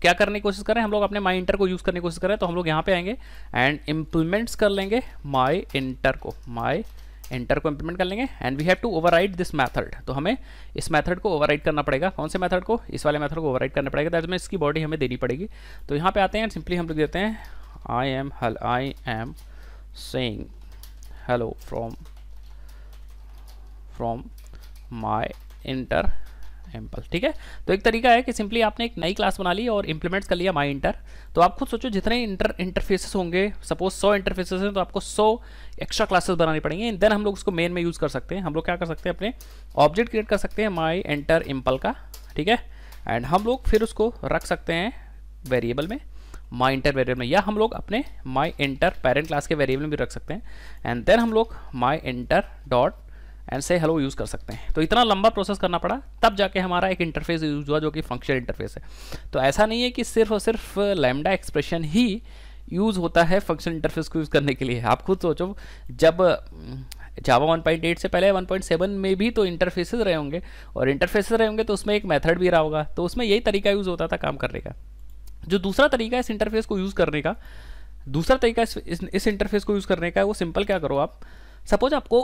क्या करने की कोशिश करें हम लोग अपने माई इंटर को यूज़ करने की कोशिश करें तो हम लोग यहाँ पे आएंगे एंड इम्प्लीमेंट्स कर लेंगे माई इंटर को माई इंटर को इम्प्लीमेंट कर लेंगे and we have to write this method तो हमें इस मैथड को राइड करना पड़ेगा कौन से मैथड को इस वाले मैथड को राइड करना पड़ेगा दैट में इसकी बॉडी हमें देनी पड़ेगी तो यहाँ पर आते हैं सिंपली हम लोग देते हैं I am I am saying hello from from my inter एम्पल ठीक है तो एक तरीका है कि सिंपली आपने एक नई क्लास बना ली और इंप्लीमेंट कर लिया माई इंटर तो आप खुद सोचो जितने इंटर इंटरफेसेस होंगे सपोज सौ इंटरफेसेस हैं तो आपको सौ एक्स्ट्रा क्लासेस बनानी पड़ेंगी एंड देन हम लोग उसको मेन में यूज़ कर सकते हैं हम लोग क्या कर सकते हैं अपने ऑब्जेक्ट क्रिएट कर सकते हैं माई एंटर इम्पल का ठीक है एंड हम लोग फिर उसको रख सकते हैं वेरिएबल में माई इंटर वेरिएबल में या हम लोग अपने माई इंटर पेरेंट क्लास के वेरिएबल में भी रख सकते हैं एंड देन हम लोग my inter dot and say hello use कर सकते हैं तो इतना लंबा प्रोसेस करना पड़ा तब जाके हमारा एक इंटरफेस यूज हुआ जो कि फंक्शन इंटरफेस है तो ऐसा नहीं है कि सिर्फ और सिर्फ लैमडा एक्सप्रेशन ही यूज़ होता है फंक्शन इंटरफेस को यूज़ करने के लिए आप खुद सोचो जब जावा हम्म, 1.8 से पहले 1.7 में भी तो इंटरफेसेस रहे होंगे और इंटरफेसेस रहे होंगे तो उसमें एक मेथड भी रहा होगा तो उसमें यही तरीका यूज़ होता था काम करने का जो दूसरा तरीका है इस इंटरफेस को यूज़ करने का दूसरा तरीका इस इस इंटरफेस को यूज़ करने का है वो सिंपल क्या करो आप सपोज आपको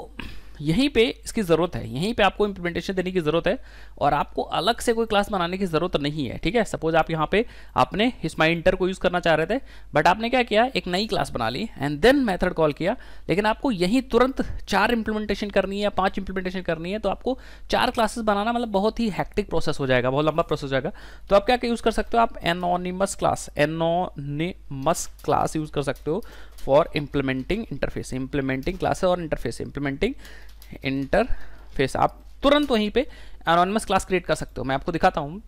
यहीं पे इसकी ज़रूरत है यहीं पे आपको इंप्लीमेंटेशन देने की ज़रूरत है और आपको अलग से कोई क्लास बनाने की ज़रूरत नहीं है ठीक है सपोज आप यहाँ पे आपने हिस्मा इंटर को यूज़ करना चाह रहे थे बट आपने क्या किया एक नई क्लास बना ली एंड देन मेथड कॉल किया लेकिन आपको यहीं तुरंत चार इंप्लीमेंटेशन करनी है पाँच इंप्लीमेंटेशन करनी है तो आपको चार क्लासेस बनाना मतलब बहुत ही हैक्टिक प्रोसेस हो जाएगा बहुत लंबा प्रोसेस हो जाएगा तो आप क्या यूज़ कर सकते हो आप anonymous class anonymous class use कर सकते हो for implementing interface implementing classes और इंटरफेस इम्प्लीमेंटिंग इंटरफेस आप तुरंत वहीं पे अनोनमस क्लास क्रिएट कर सकते हो मैं आपको दिखाता हूँ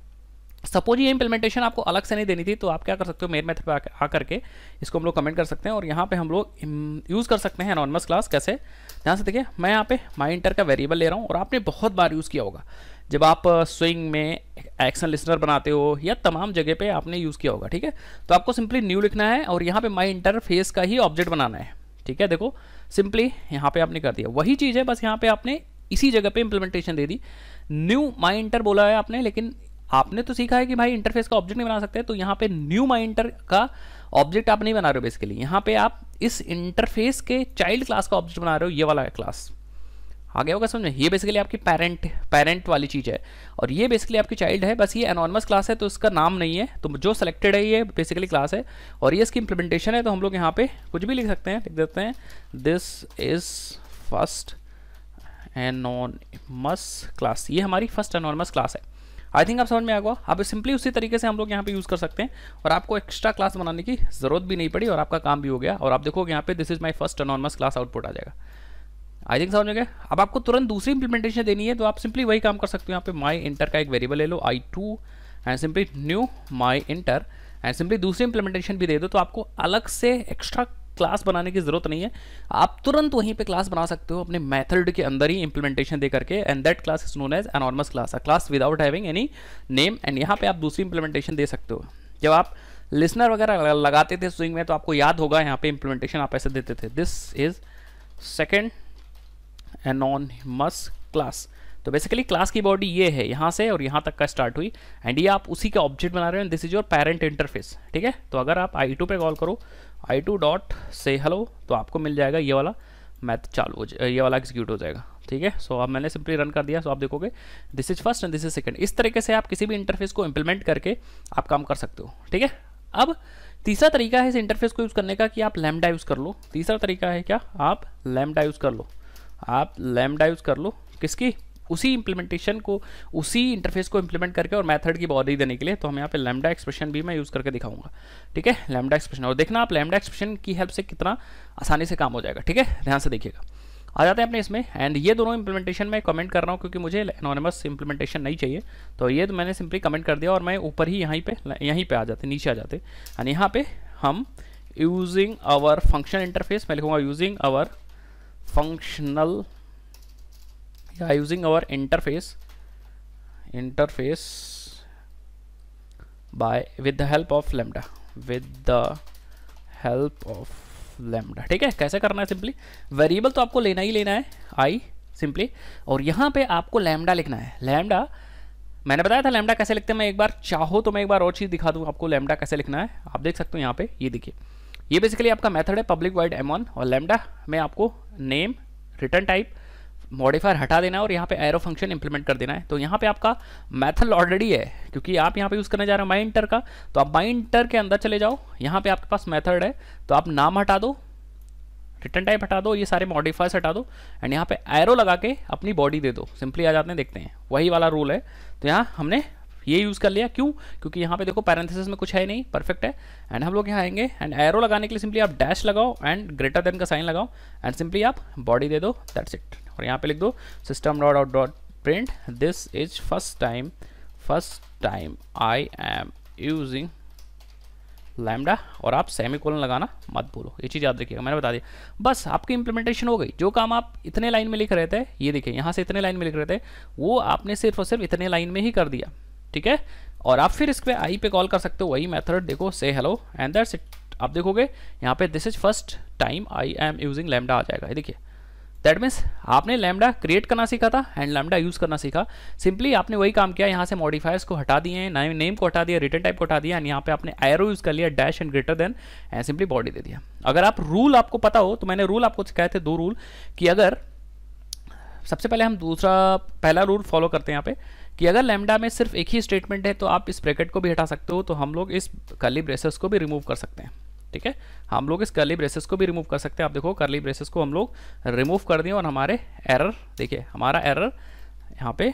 सपोज ये इंप्लीमेंटेशन आपको अलग से नहीं देनी थी तो आप क्या कर सकते हो मेन मेथड पर आकर के इसको हम लोग कमेंट कर सकते हैं और यहाँ पे हम लोग यूज़ कर सकते हैं अनोनमस क्लास कैसे ध्यान से देखिए मैं यहाँ पे माई इंटर का वेरिएबल ले रहा हूँ और आपने बहुत बार यूज़ किया होगा जब आप स्विंग में एक्शन लिसनर बनाते हो या तमाम जगह पे आपने यूज़ किया होगा ठीक है तो आपको सिंपली न्यू लिखना है और यहाँ पे माई इंटरफेस का ही ऑब्जेक्ट बनाना है ठीक है देखो सिंपली यहाँ पे आपने कर दिया वही चीज़ है बस यहाँ पे आपने इसी जगह पे इंप्लीमेंटेशन दे दी न्यू माई इंटर बोला है आपने लेकिन आपने तो सीखा है कि भाई इंटरफेस का ऑब्जेक्ट नहीं बना सकते तो यहाँ पे न्यू माई इंटर का ऑब्जेक्ट आप नहीं बना रहे हो बेसिकली यहाँ पे आप इस इंटरफेस के चाइल्ड क्लास का ऑब्जेक्ट बना रहे हो ये वाला है क्लास आगे होगा समझ में ये बेसिकली आपकी पेरेंट पेरेंट वाली चीज़ है और ये बेसिकली आपकी चाइल्ड है बस ये अनॉनमस क्लास है तो इसका नाम नहीं है तो जो सेलेक्टेड है ये बेसिकली क्लास है और ये इसकी इंप्लीमेंटेशन है तो हम लोग यहाँ पे कुछ भी लिख सकते हैं लिख देते हैं this is first anonymous class ये हमारी फर्स्ट एनॉनमस क्लास है आई थिंक आप समझ में आ गया आप सिंपली उसी तरीके से हम लोग यहाँ पे यूज़ कर सकते हैं और आपको एक्स्ट्रा क्लास बनाने की ज़रूरत भी नहीं पड़ी और आपका काम भी हो गया और आप देखोगे यहाँ पे this is my first anonymous class output आ जाएगा आई थिंक समझ गए अब आपको तुरंत दूसरी इंप्लीमेंटेशन देनी है तो आप सिंपली वही काम कर सकते हो यहाँ पे माई इंटर का एक वेरिएबल ले लो I two and simply new my inter and simply दूसरी इंप्लीमेंटेशन भी दे दो तो आपको अलग से एक्स्ट्रा क्लास बनाने की ज़रूरत नहीं है आप तुरंत वहीं पे क्लास बना सकते हो अपने मेथड के अंदर ही इंप्लीमेंटेशन देकर के and that class is known as anonymous class a class without having any name and यहाँ पे आप दूसरी इंप्लीमेंटेशन दे सकते हो जब आप लिसनर वगैरह लगाते थे स्विंग में तो आपको याद होगा यहाँ पे इंप्लीमेंटेशन आप ऐसे देते थे this is second anonymous class तो बेसिकली क्लास की बॉडी ये है यहाँ से और यहाँ तक का स्टार्ट हुई एंड ये आप उसी का ऑब्जेक्ट बना रहे हो this is your parent interface ठीक है तो अगर आप आई टू पर कॉल करो I two dot say hello तो आपको मिल जाएगा ये वाला मैथ चालू हो जाए ये वाला एग्जीक्यूट हो जाएगा ठीक है सो अब मैंने सिंपली रन कर दिया सो आप देखोगे this is first and this is second इस तरीके से आप किसी भी इंटरफेस को इम्प्लीमेंट करके आप काम कर सकते हो ठीक है अब तीसरा तरीका है इस इंटरफेस को यूज़ करने का कि आप लैमडा यूज़ कर लो तीसरा तरीका है क्या आप लैमडा यूज़ कर लो आप लैमडा यूज़ कर लो किसकी उसी इंप्लीमेंटेशन को उसी इंटरफेस को इंप्लीमेंट करके और मेथड की बॉडी देने के लिए तो हम यहाँ पे लैमडा एक्सप्रेशन भी मैं यूज़ करके दिखाऊंगा ठीक है लैमडा एक्सप्रेशन और देखना आप लैमडा एक्सप्रेशन की हेल्प से कितना आसानी से काम हो जाएगा ठीक है ध्यान से देखिएगा आ जाते हैं अपने इसमें एंड ये दोनों इंप्लीमेंटेशन मैं कमेंट कर रहा हूँ क्योंकि मुझे एनोनमस इंप्लीमेंटेशन नहीं चाहिए तो ये तो मैंने सिंपली कमेंट कर दिया और मैं ऊपर ही यहीं पर यहीं पर आ जाते नीचे आ जाते एंड यहाँ पे हम यूजिंग आवर फंक्शन इंटरफेस मैं लिखूँगा using our functional yeah using our interface interface by with the help of lambda with the help of lambda ठीक है कैसे करना है सिंपली वेरिएबल तो आपको लेना ही लेना है आई सिंपली और यहां पे आपको लैमडा लिखना है लैमडा मैंने बताया था लैमडा कैसे लिखते हैं मैं एक बार चाहो तो मैं एक बार और चीज़ दिखा दूं आपको लैमडा कैसे लिखना है आप देख सकते हो यहाँ पे ये यह देखिए ये बेसिकली आपका मेथड है पब्लिक वाइड एम और लेमडा में आपको नेम रिटर्न टाइप मॉडिफायर हटा देना है और यहाँ पे एरो फंक्शन इंप्लीमेंट कर देना है तो यहाँ पे आपका मेथड ऑलरेडी है क्योंकि आप यहाँ पे यूज़ करने जा रहे हो माई इंटर का तो आप माई इंटर के अंदर चले जाओ यहाँ पे आपके पास मेथड है तो आप नाम हटा दो रिटर्न टाइप हटा दो ये सारे मॉडिफायर्स हटा दो एंड यहाँ पे एरो लगा के अपनी बॉडी दे दो सिंपली आ जाते हैं देखते हैं वही वाला रूल है तो यहाँ हमने ये यूज़ कर लिया क्यों क्योंकि यहाँ पे देखो पैरेंथेसिस में कुछ है नहीं परफेक्ट है एंड हम लोग यहाँ आएंगे एंड एरो लगाने के लिए सिंपली आप डैश लगाओ एंड ग्रेटर देन का साइन लगाओ एंड सिंपली आप बॉडी दे दो दैट्स इट और यहाँ पे लिख दो system dot out dot print this is first time first time I am using lambda और आप सेमी कोलन लगाना मत बोलो ये चीज़ याद रखिएगा मैंने बता दिया बस आपकी इंप्लीमेंटेशन हो गई जो काम आप इतने लाइन में लिख रहे थे ये देखिए यहाँ से इतने लाइन में लिख रहे थे वो आपने सिर्फ और सिर्फ इतने लाइन में ही कर दिया ठीक है और आप फिर इस पर आई पे कॉल कर सकते हो वही मेथड देखो से हेलो एंड दैट्स इट आप देखोगे यहाँ पे this is first time I am using lambda आ जाएगा देखिए दैट मीन्स आपने लेमडा क्रिएट करना सीखा था एंड लैमडा यूज़ करना सीखा सिंपली आपने वही काम किया यहाँ से मॉडिफायर्स को हटा दिए नए नेम को हटा दिया रिटर्न टाइप को हटा दिया एंड यहाँ पे आपने एरो यूज़ कर लिया dash and greater than and simply body दे दिया अगर आप रूल आपको पता हो तो मैंने रूल आपको सिखाए थे दो रूल कि अगर सबसे पहले हम दूसरा पहला रूल फॉलो करते हैं यहाँ पे कि अगर लेमडा में सिर्फ एक ही स्टेटमेंट है तो आप इस ब्रैकेट को भी हटा सकते हो तो हम लोग इस कर्ली ब्रेसेस को भी रिमूव कर सकते हैं ठीक है हम लोग इस कर्ली ब्रेसेस को भी रिमूव कर सकते हैं आप देखो कर्ली ब्रेसेस को हम लोग रिमूव कर दिए और हमारे एरर देखिए हमारा एरर यहाँ पे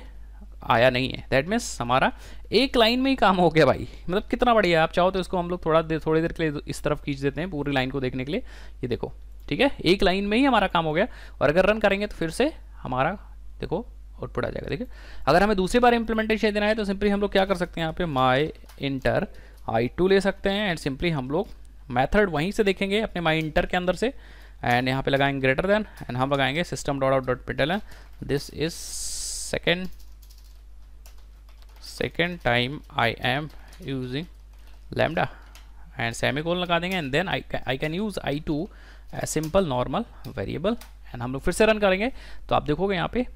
आया नहीं है दैट मीन्स हमारा एक लाइन में ही काम हो गया भाई मतलब कितना बढ़िया आप चाहो तो इसको हम लोग थोड़ा देर थोड़ी देर के लिए इस तरफ खींच देते हैं पूरी लाइन को देखने के लिए ये देखो ठीक है एक लाइन में ही हमारा काम हो गया और अगर रन करेंगे तो फिर से हमारा देखो आउटपुट आ जाएगा देखिए अगर हमें दूसरी बार इंप्लीमेंटेशन देना है तो सिंपली हम लोग क्या कर सकते हैं यहाँ पे माई इंटर आई टू ले सकते हैं एंड सिंपली हम लोग मैथड वहीं से देखेंगे अपने माई इंटर के अंदर से एंड यहाँ पे लगाएंगे ग्रेटर देन एंड हम लगाएंगे सिस्टम डॉट आउट डॉट पिटल this is second second time I am using lambda and semicolon लगा देंगे and then I I can use I two a simple normal variable and हम लोग फिर से रन करेंगे तो आप देखोगे यहाँ पे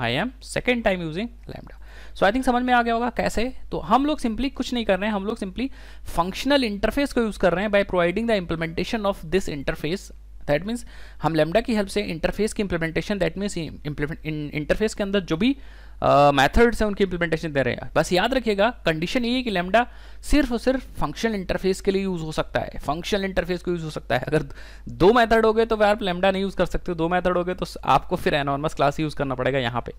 I am second time using lambda so I think समझ में आ गया होगा कैसे तो हम लोग सिंपली कुछ नहीं कर रहे हैं हम लोग सिंपली फंक्शनल इंटरफेस को यूज़ कर रहे हैं by providing the implementation of this interface that means हम लेमडा की हेल्प से इंटरफेस की इम्प्लीमेंटेशन दैट मीन्स इंटरफेस के अंदर जो भी मैथड हैं उनकी इंप्लीमेंटेशन दे रहे हैं बस याद रखिएगा कंडीशन ये है कि लेमडा सिर्फ और सिर्फ फंक्शनल इंटरफेस के लिए यूज़ हो सकता है फंक्शनल इंटरफेस को यूज़ हो सकता है अगर दो मैथड हो गए तो आप लेमडा नहीं यूज़ कर सकते दो मैथड हो गए तो आपको फिर एनॉर्मस क्लास यूज़ करना पड़ेगा यहाँ पे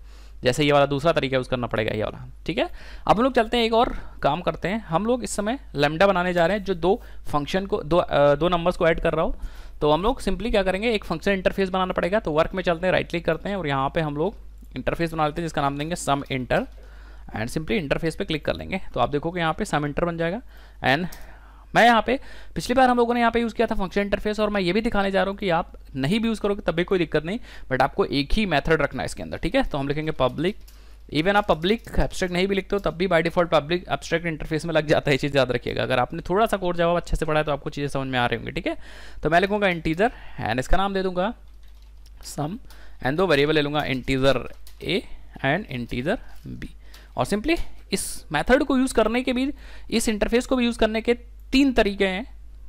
जैसे ये वाला दूसरा तरीका यूज़ करना पड़ेगा ये वाला ठीक है अब हम लोग चलते हैं एक और काम करते हैं हम लोग इस समय लेमडा बनाने जा रहे हैं जो दो फंक्शन को दो दो नंबर्स को ऐड कर रहा हो तो हम लोग सिंपली क्या करेंगे एक फंक्शन इंटरफेस बनाना पड़ेगा तो वर्क में चलते हैं राइट क्लिक करते हैं और यहाँ पे हम लोग इंटरफेस बना लेते हैं जिसका नाम देंगे sum inter and simply interface पे क्लिक कर लेंगे तो आप देखोगे यहाँ पे सम इंटर बन जाएगा एंड मैं यहाँ पे पिछली बार हम लोगों ने यहाँ पे यूज़ किया था फंक्शन इंटरफेस और मैं ये भी दिखाने जा रहा हूँ कि आप नहीं भी यूज़ करोगे तब भी कोई दिक्कत नहीं बट आपको एक ही मेथड रखना है इसके अंदर ठीक है तो हम लिखेंगे पब्लिक इवन आप पब्लिक एब्स्ट्रैक्ट नहीं भी लिखते हो तब भी by default public abstract interface में लग जाता है ये चीज़ याद रखिएगा अगर आपने थोड़ा सा कोर्स जवाब अच्छे से पढ़ा है तो आपको चीज़ें समझ में आ रही होंगी ठीक है तो मैं लिखूंगा इंटीजर एंड इसका नाम दे दूंगा सम एंड दो वेरिएबल ले लूँगा integer A and integer B और सिंपली इस मेथड को यूज़ करने के भी इस इंटरफेस को भी यूज़ करने के तीन तरीके हैं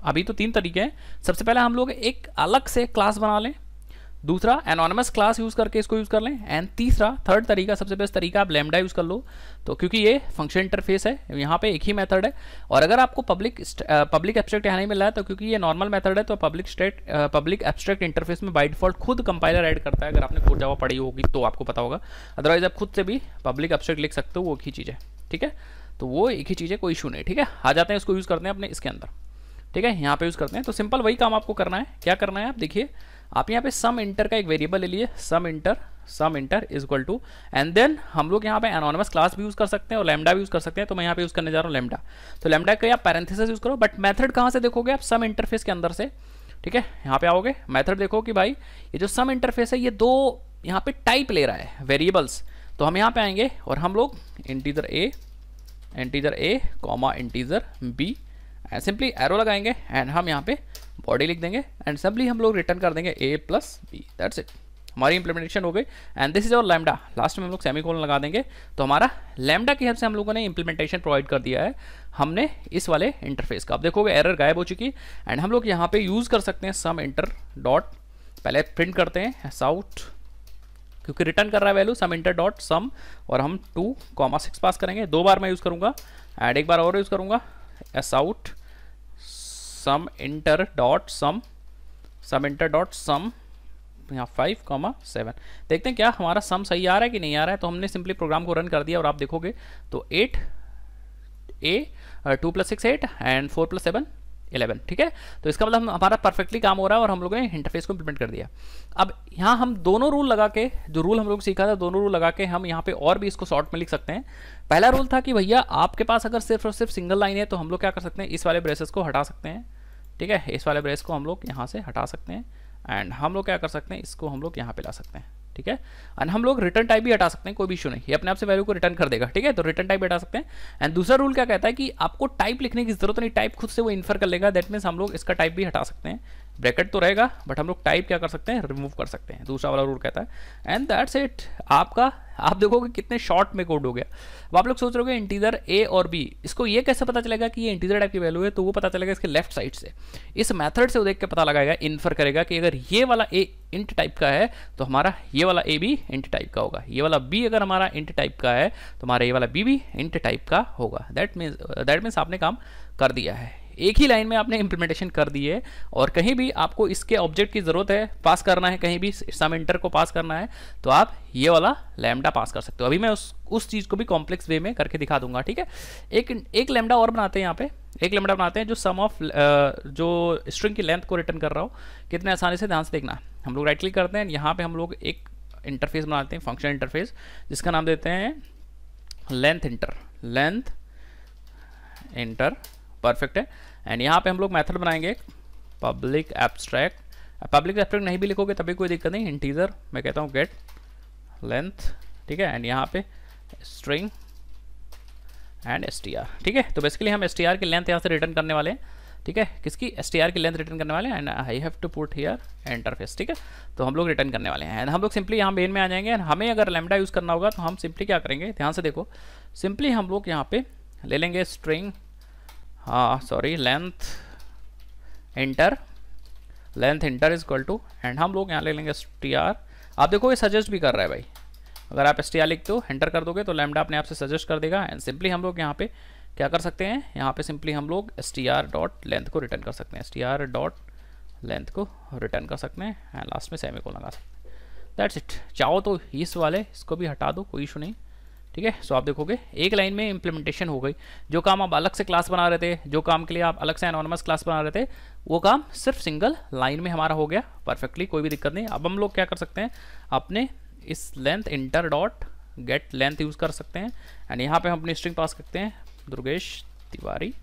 अभी तो तीन तरीके हैं सबसे पहले हम लोग एक अलग से क्लास बना लें दूसरा एनोनमस क्लास यूज़ करके इसको यूज़ कर लें एंड तीसरा थर्ड तरीका सबसे बेस्ट तरीका आप लेमडा यूज़ कर लो तो क्योंकि ये फंक्शन इंटरफेस है यहाँ पे एक ही मेथड है और अगर आपको पब्लिक पब्लिक एब्स्ट्रैक्ट यहाँ नहीं मिला है तो क्योंकि ये नॉर्मल मेथड है तो public state public abstract interface में बाई डिफॉल्ट खुद कंपाइलर एड करता है अगर आपने खुद जावा पढ़ी होगी तो आपको पता होगा अदरवाइज आप खुद से भी पब्लिक एब्स्ट्रैक्ट लिख सकते हो वो एक ही चीज़ है ठीक है तो वो एक ही चीज़ है कोई इशू नहीं ठीक है आ जाते हैं इसको यूज़ करते हैं अपने इसके अंदर ठीक है यहाँ पे यूज़ करते हैं तो सिंपल वही काम आपको करना है क्या करना है आप देखिए आप यहाँ पे सम इंटर का एक वेरिएबल ले लिए sum inter sum inter is equal to and then हम लोग यहाँ पे एनोनमस क्लास भी यूज़ कर सकते हैं और लेमडा भी यूज़ कर सकते हैं तो मैं यहाँ पे यूज़ करने जा रहा हूँ लेमडा तो लेमडा का आप पैरेंथिस यूज़ करो बट मैथड कहाँ से देखोगे आप सम इंटरफेस के अंदर से ठीक है यहाँ पे आओगे मैथड देखो कि भाई ये जो सम इंटरफेस है ये दो यहाँ पे टाइप ले रहा है वेरिएबल्स तो हम यहाँ पे आएंगे और हम लोग integer a integer a comma integer b simply arrow लगाएंगे एंड हम यहाँ पे बॉडी लिख देंगे एंड सिंपली हम लोग रिटर्न कर देंगे a plus b that's it हमारी इंप्लीमेंटेशन हो गई and this is our lambda last में हम लोग सेमी लगा देंगे तो हमारा लैमडा की हेल्प से हम लोगों ने इंप्लीमेंटेशन प्रोवाइड कर दिया है हमने इस वाले इंटरफेस का अब देखोगे एरर गायब हो चुकी एंड हम लोग यहाँ पे यूज़ कर सकते हैं सम इंटर डॉट पहले प्रिंट करते हैं साउट क्योंकि रिटर्न कर रहा है value sum inter dot sum और हम टू कॉमा सिक्स पास करेंगे दो बार मैं यूज़ करूँगा एंड एक बार और यूज़ करूँगा out sum inter dot sum sum inter dot sum यहाँ फाइव कॉमा सेवन देखते हैं क्या हमारा सम सही आ रहा है कि नहीं आ रहा है तो हमने सिंपली प्रोग्राम को रन कर दिया और आप देखोगे तो eight a two plus six eight and four plus seven eleven ठीक है तो इसका मतलब हमारा परफेक्टली काम हो रहा है और हम लोगों ने इंटरफेस को इम्प्लीमेंट कर दिया अब यहाँ हम दोनों रूल लगा के जो रूल हम लोग सीखा था दोनों रूल लगा के हम यहाँ पे और भी इसको शॉर्ट में लिख सकते हैं पहला रूल था कि भैया आपके पास अगर सिर्फ और सिर्फ सिंगल लाइन है तो हम लोग क्या कर सकते हैं इस वाले ब्रेसेस को हटा सकते हैं ठीक है इस वाले ब्रेस को हम लोग यहाँ से हटा सकते हैं एंड हम लोग क्या कर सकते हैं इसको हम लोग यहाँ पे ला सकते हैं ठीक है एंड हम लोग रिटर्न टाइप भी हटा सकते हैं कोई भी इशू नहीं ये अपने आप से वैल्यू को रिटर्न कर देगा ठीक है तो रिटर्न टाइप हटा सकते हैं एंड दूसरा रूल क्या कहता है कि आपको टाइप लिखने की जरूरत नहीं टाइप खुद से वो इन्फर कर लेगा दैट मीन्स हम लोग इसका टाइप भी हटा सकते हैं ब्रैकेट तो रहेगा बट हम लोग टाइप क्या कर सकते हैं रिमूव कर सकते हैं दूसरा वाला रूल कहता है एंड दैट्स इट आपका आप देखोगे कि कितने शॉर्ट में कोड हो गया अब आप लोग सोच रहे हो इंटीजर ए और बी इसको ये कैसे पता चलेगा कि ये इंटीजर टाइप की वैल्यू है तो वो पता चलेगा इसके लेफ्ट साइड से इस मैथड से वो देख के पता लगाएगा इन्फर करेगा कि अगर ये वाला ए इंट टाइप का है तो हमारा ये वाला ए भी इंट टाइप का होगा ये वाला बी अगर हमारा इंट टाइप का है तो हमारा ये वाला बी भी इंट टाइप का होगा दैट मीन्स दैट मीन्स आपने काम कर दिया है एक ही लाइन में आपने इंप्लीमेंटेशन कर दी है और कहीं भी आपको इसके ऑब्जेक्ट की ज़रूरत है पास करना है कहीं भी सम इंटर को पास करना है तो आप ये वाला लैमडा पास कर सकते हो अभी मैं उस उस चीज़ को भी कॉम्प्लेक्स वे में करके दिखा दूंगा ठीक है एक एक लैमडा और बनाते हैं यहाँ पे एक लैमडा बनाते हैं जो सम ऑफ uh, जो स्ट्रिंग की लेंथ को रिटर्न कर रहा हो कितने आसानी से ध्यान से देखना हम लोग राइट क्लिक करते हैं यहाँ पर हम लोग एक इंटरफेस बनाते हैं फंक्शन इंटरफेस जिसका नाम देते हैं length inter length inter perfect है एंड यहाँ पे हम लोग मेथड बनाएंगे पब्लिक एब्स्ट्रैक्ट पब्लिक एब्स्ट्रैक्ट नहीं भी लिखोगे तभी कोई दिक्कत नहीं इंटीजर मैं कहता हूँ गेट लेंथ ठीक है एंड यहाँ पे स्ट्रिंग एंड एस ठीक है तो बेसिकली हम एस की लेंथ यहाँ से रिटर्न करने वाले हैं ठीक है किसकी एस की लेंथ रिटर्न करने वाले हैं and I have to put here interface ठीक है तो हम लोग रिटर्न करने वाले हैं एंड हम लोग सिंपली यहाँ मेन में आ जाएंगे एंड हमें अगर लेमडा यूज़ करना होगा तो हम सिंपली क्या करेंगे ध्यान से देखो सिंपली हम लोग यहाँ पे ले लेंगे स्ट्रिंग हाँ sorry length inter length inter is equal to and हम लोग यहाँ ले लेंगे एस टी आर आप देखो ये सजेस्ट भी कर रहा है भाई अगर आप एस टी आर लिखते हो एंटर कर दोगे तो लैमडा अपने आप से सजेस्ट कर देगा एंड सिंपली हम लोग यहाँ पे क्या कर सकते हैं यहाँ पे सिंपली हम लोग S T R dot length को रिटर्न कर सकते हैं S T R dot length को रिटर्न कर सकते हैं एंड लास्ट में सेमी को लगा सकते हैं दैट्स इट चाहो तो इस वाले इसको भी हटा दो कोई इशू नहीं ठीक है सो आप देखोगे एक लाइन में इंप्लीमेंटेशन हो गई जो काम आप अलग से क्लास बना रहे थे जो काम के लिए आप अलग से एनॉनमस क्लास बना रहे थे वो काम सिर्फ सिंगल लाइन में हमारा हो गया परफेक्टली कोई भी दिक्कत नहीं अब हम लोग क्या कर सकते हैं अपने इस length inter dot get length use कर सकते हैं एंड यहाँ पे हम अपनी स्ट्रिंग पास करते हैं दुर्गेश तिवारी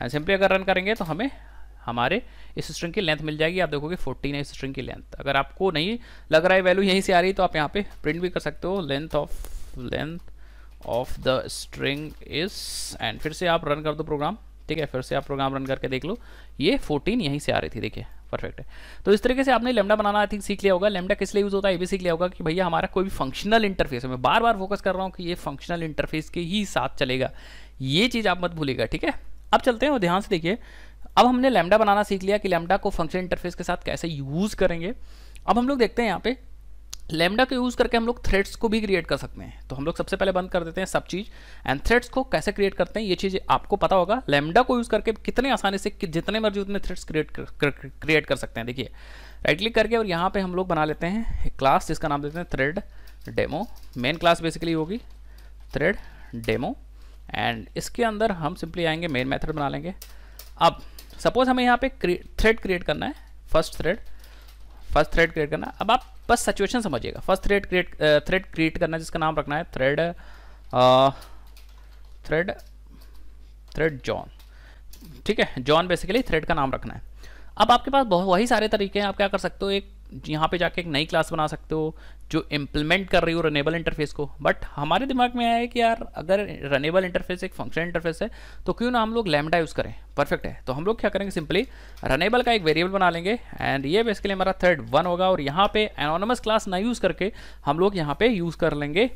एंड सिंपली अगर रन करेंगे तो हमें हमारे इस स्ट्रिंग की लेंथ मिल जाएगी आप देखोगे 14 है इस स्ट्रिंग की लेंथ अगर आपको नहीं लग रहा है वैल्यू यहीं से आ रही है तो आप यहाँ पे प्रिंट भी कर सकते हो length of length of the string is and फिर से आप रन कर दो प्रोग्राम ठीक है फिर से आप प्रोग्राम रन करके देख लो ये 14 यहीं से आ रही थी देखिए परफेक्ट है तो इस तरीके से आपने लेमडा बनाना आई थिंक सीख लिया होगा लेमडा किस लिए यूज़ होता है ये भी सीख लिया होगा कि भैया हमारा कोई भी फंक्शनल इंटरफेस है मैं बार बार फोकस कर रहा हूँ कि ये फंक्शनल इंटरफेस के ही साथ चलेगा ये चीज़ आप मत भूलेगा ठीक है अब चलते हैं और ध्यान से देखिए अब हमने लेमडा बनाना सीख लिया कि लेमडा को फंक्शन इंटरफेस के साथ कैसे यूज़ करेंगे अब हम लोग देखते हैं यहाँ पे लेमडा को यूज़ करके हम लोग थ्रेड्स को भी क्रिएट कर सकते हैं तो हम लोग सबसे पहले बंद कर देते हैं सब चीज़ एंड थ्रेड्स को कैसे क्रिएट करते हैं ये चीज़ आपको पता होगा लेमडा को यूज़ करके कितने आसानी से कि जितने मर्जी उतने थ्रेड्स क्रिएट कर, क्रिएट कर सकते हैं देखिए राइट क्लिक करके और यहाँ पे हम लोग बना लेते हैं एक क्लास जिसका नाम देते हैं thread demo main class basically होगी थ्रेड डेमो एंड इसके अंदर हम सिंपली आएंगे मेन मेथड बना लेंगे अब सपोज़ हमें यहाँ पे थ्रेड क्रिएट करना है first thread first thread create करना है अब आप बस सिचुएशन समझिएगा first thread create thread create करना जिसका नाम रखना है थ्रेड थ्रेड थ्रेड जॉन ठीक है जॉन बेसिकली थ्रेड का नाम रखना है अब आपके पास बहुत वही सारे तरीके हैं आप क्या कर सकते हो एक यहाँ पे जाके एक नई क्लास बना सकते हो जो इम्प्लीमेंट कर रही हो रनेबल इंटरफेस को बट हमारे दिमाग में आया है कि यार अगर रनेबल इंटरफेस एक फंक्शन इंटरफेस है तो क्यों ना हम लोग लेमडा यूज़ करें परफेक्ट है तो हम लोग क्या करेंगे सिंपली रनेबल का एक वेरिएबल बना लेंगे एंड ये बेसिकली हमारा थर्ड वन होगा और यहाँ पे एनोनमस क्लास ना यूज़ करके हम लोग यहाँ पे यूज़ कर लेंगे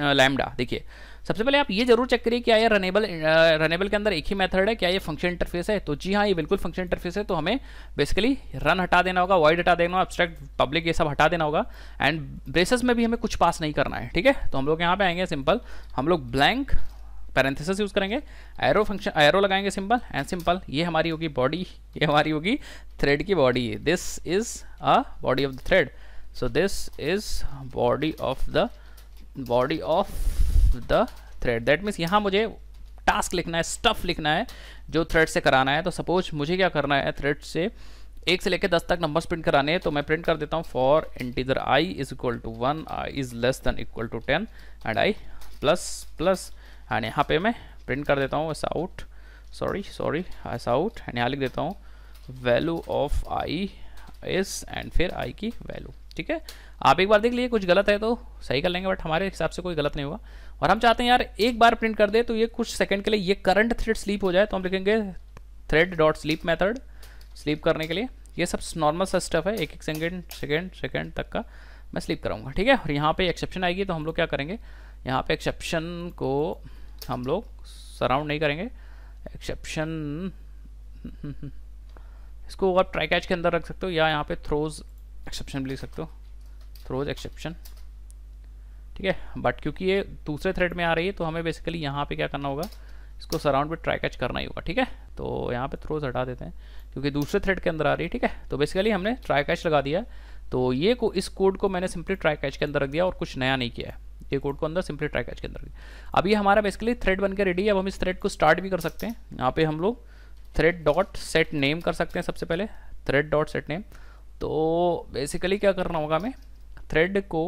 लैमडा देखिए सबसे पहले आप ये जरूर चेक करिए क्या ये रनेबल रनेबल के अंदर एक ही मेथड है क्या ये फंक्शन इंटरफेस है तो जी हाँ ये बिल्कुल फंक्शन इंटरफेस है तो हमें बेसिकली रन हटा देना होगा वाइड हटा देना होगा एब्स्ट्रैक्ट पब्लिक ये सब हटा देना होगा एंड ब्रेसेस में भी हमें कुछ पास नहीं करना है ठीक है तो हम लोग यहाँ पे आएंगे सिंपल हम लोग ब्लैंक पैरेंथिस यूज़ करेंगे एरो फंक्शन एरो लगाएंगे सिंपल एंड सिंपल ये हमारी होगी बॉडी ये हमारी होगी थ्रेड की body this is a body of the thread so this is body of the body of the thread that means यहाँ मुझे टास्क लिखना है स्टफ लिखना है जो थ्रेड से कराना है तो सपोज मुझे क्या करना है थ्रेड से एक से लेकर दस तक नंबर्स प्रिंट कराने हैं तो मैं प्रिंट कर देता हूँ for integer I is equal to one I is less than equal to ten and I plus plus and यहाँ पे मैं प्रिंट कर देता हूँ S out sorry sorry S out and यहाँ लिख देता हूँ वैल्यू ऑफ आई इस एंड फिर आई की वैल्यू ठीक है आप एक बार देख लीजिए कुछ गलत है तो सही कर लेंगे बट हमारे हिसाब से कोई गलत नहीं हुआ और हम चाहते हैं यार एक बार प्रिंट कर दे तो ये कुछ सेकंड के लिए ये करंट थ्रेड स्लीप हो जाए तो हम लिखेंगे thread dot sleep method sleep करने के लिए ये सब नॉर्मल सा स्टफ है एक एक सेकेंड सेकेंड सेकेंड तक का मैं स्लीप कराऊंगा ठीक है और यहाँ पे एक्सेप्शन आएगी तो हम लोग क्या करेंगे यहाँ पे एक्सेप्शन को हम लोग सराउंड नहीं करेंगे एक्सेप्शन इसको आप ट्राई कैच के अंदर रख सकते हो या यहाँ पे थ्रोज एक्सेप्शन भी लिख सकते हो थ्रोज एक्सेप्शन ठीक है बट क्योंकि ये दूसरे थ्रेड में आ रही है तो हमें बेसिकली यहाँ पे क्या करना होगा इसको सराउंड पे ट्राई कैच करना ही होगा ठीक है तो यहाँ पे थ्रोज हटा देते हैं क्योंकि दूसरे थ्रेड के अंदर आ रही है ठीक है तो बेसिकली हमने ट्राई कैच लगा दिया तो ये को इस कोड को मैंने सिंपली ट्राई कैच के अंदर रख दिया और कुछ नया नहीं किया है ये कोड को अंदर सिंपली ट्राई कैच के अंदर रख दिया अब ये हमारा बेसिकली थ्रेड बन के रेडी है अब हम इस थ्रेड को स्टार्ट भी कर सकते हैं यहाँ पे हम लोग थ्रेड डॉट सेट नेम कर सकते हैं सबसे पहले थ्रेड डॉट सेट नेम तो बेसिकली क्या करना होगा हमें थ्रेड को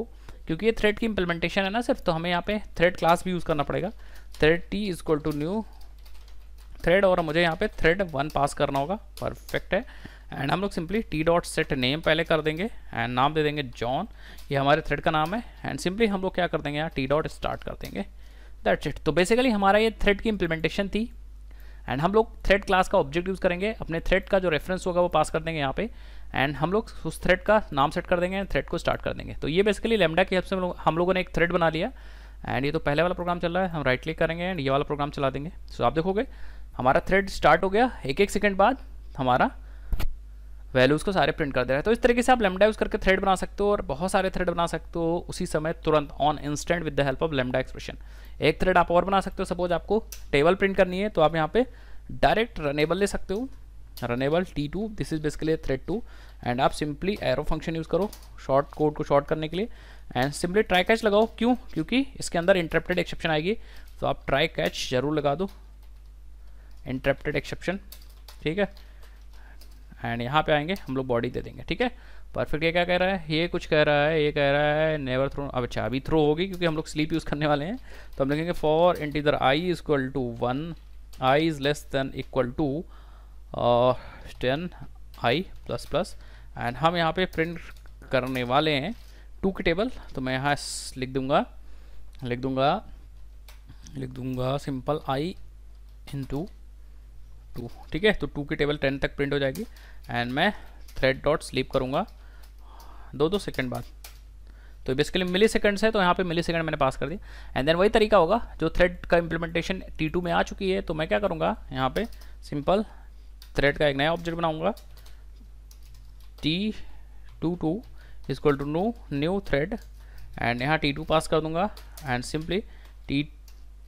क्योंकि ये थ्रेड की इम्प्लीमेंटेशन है ना सिर्फ तो हमें यहाँ पे थ्रेड क्लास भी यूज़ करना पड़ेगा thread T is equal to new thread और मुझे यहाँ पे थ्रेड वन पास करना होगा परफेक्ट है एंड हम लोग simply T dot set name पहले कर देंगे एंड नाम दे देंगे जॉन ये हमारे थ्रेड का नाम है एंड सिंपली हम लोग क्या कर देंगे यहाँ टी डॉट स्टार्ट कर देंगे दैट्स इट तो बेसिकली हमारा ये थ्रेड की इम्प्लीमेंटेशन थी एंड हम लोग थ्रेड क्लास का ऑब्जेक्ट यूज़ करेंगे अपने थ्रेड का जो रेफरेंस होगा वो पास कर देंगे यहाँ पे एंड हम लोग उस थ्रेड का नाम सेट कर देंगे एंड थ्रेड को स्टार्ट कर देंगे तो ये बेसिकली लेमडा की हेल्प से हम लोग हम लोगों ने एक थ्रेड बना लिया एंड ये तो पहले वाला प्रोग्राम चल रहा है हम राइट क्लिक करेंगे एंड ये वाला प्रोग्राम चला देंगे सो so, आप देखोगे हमारा थ्रेड स्टार्ट हो गया एक एक सेकेंड बाद हमारा वैल्यूज़ को सारे प्रिंट कर दे रहा है तो इस तरीके से आप लेमडा यूज़ करके थ्रेड बना सकते हो और बहुत सारे थ्रेड बना सकते हो उसी समय तुरंत on instant with the help of lambda expression एक थ्रेड आप और बना सकते हो सपोज आपको टेबल प्रिंट करनी है तो आप यहाँ पे डायरेक्ट रनेबल ले सकते हो runnable T two this is basically thread two and आप सिंपली एरो फंक्शन यूज़ करो शॉर्ट कोड को शॉर्ट करने के लिए एंड सिंपली ट्राई कैच लगाओ क्यों क्योंकि इसके अंदर इंटरप्टेड एक्सेप्शन आएगी तो आप ट्राई कैच जरूर लगा दो इंटरप्टेड एक्सेप्शन ठीक है एंड यहाँ पे आएंगे हम लोग बॉडी दे देंगे ठीक है परफेक्ट ये क्या कह रहा है ये कुछ कह रहा है ये कह रहा है नेवर थ्रो अब अच्छा अभी थ्रो होगी क्योंकि हम लोग स्लीप यूज़ करने वाले हैं तो हम लिखेंगे for integer I is equal to one I is less than equal to ten I plus plus and हम यहाँ पे प्रिंट करने वाले हैं टू की टेबल तो मैं यहाँ लिख दूंगा लिख दूंगा लिख दूंगा simple I in two two ठीक है तो टू की टेबल टेन तक प्रिंट हो जाएगी एंड मैं थ्रेड डॉट स्लीप करूँगा दो दो सेकंड बाद तो बेसिकली मिली सेकेंड्स है तो यहाँ पे मिली सेकेंड मैंने पास कर दिया एंड देन वही तरीका होगा जो थ्रेड का इम्प्लीमेंटेशन टी टू में आ चुकी है तो मैं क्या करूँगा यहाँ पे सिंपल थ्रेड का एक नया ऑब्जेक्ट बनाऊंगा T two two is equal to no new thread and यहाँ टी टू पास कर दूंगा and simply T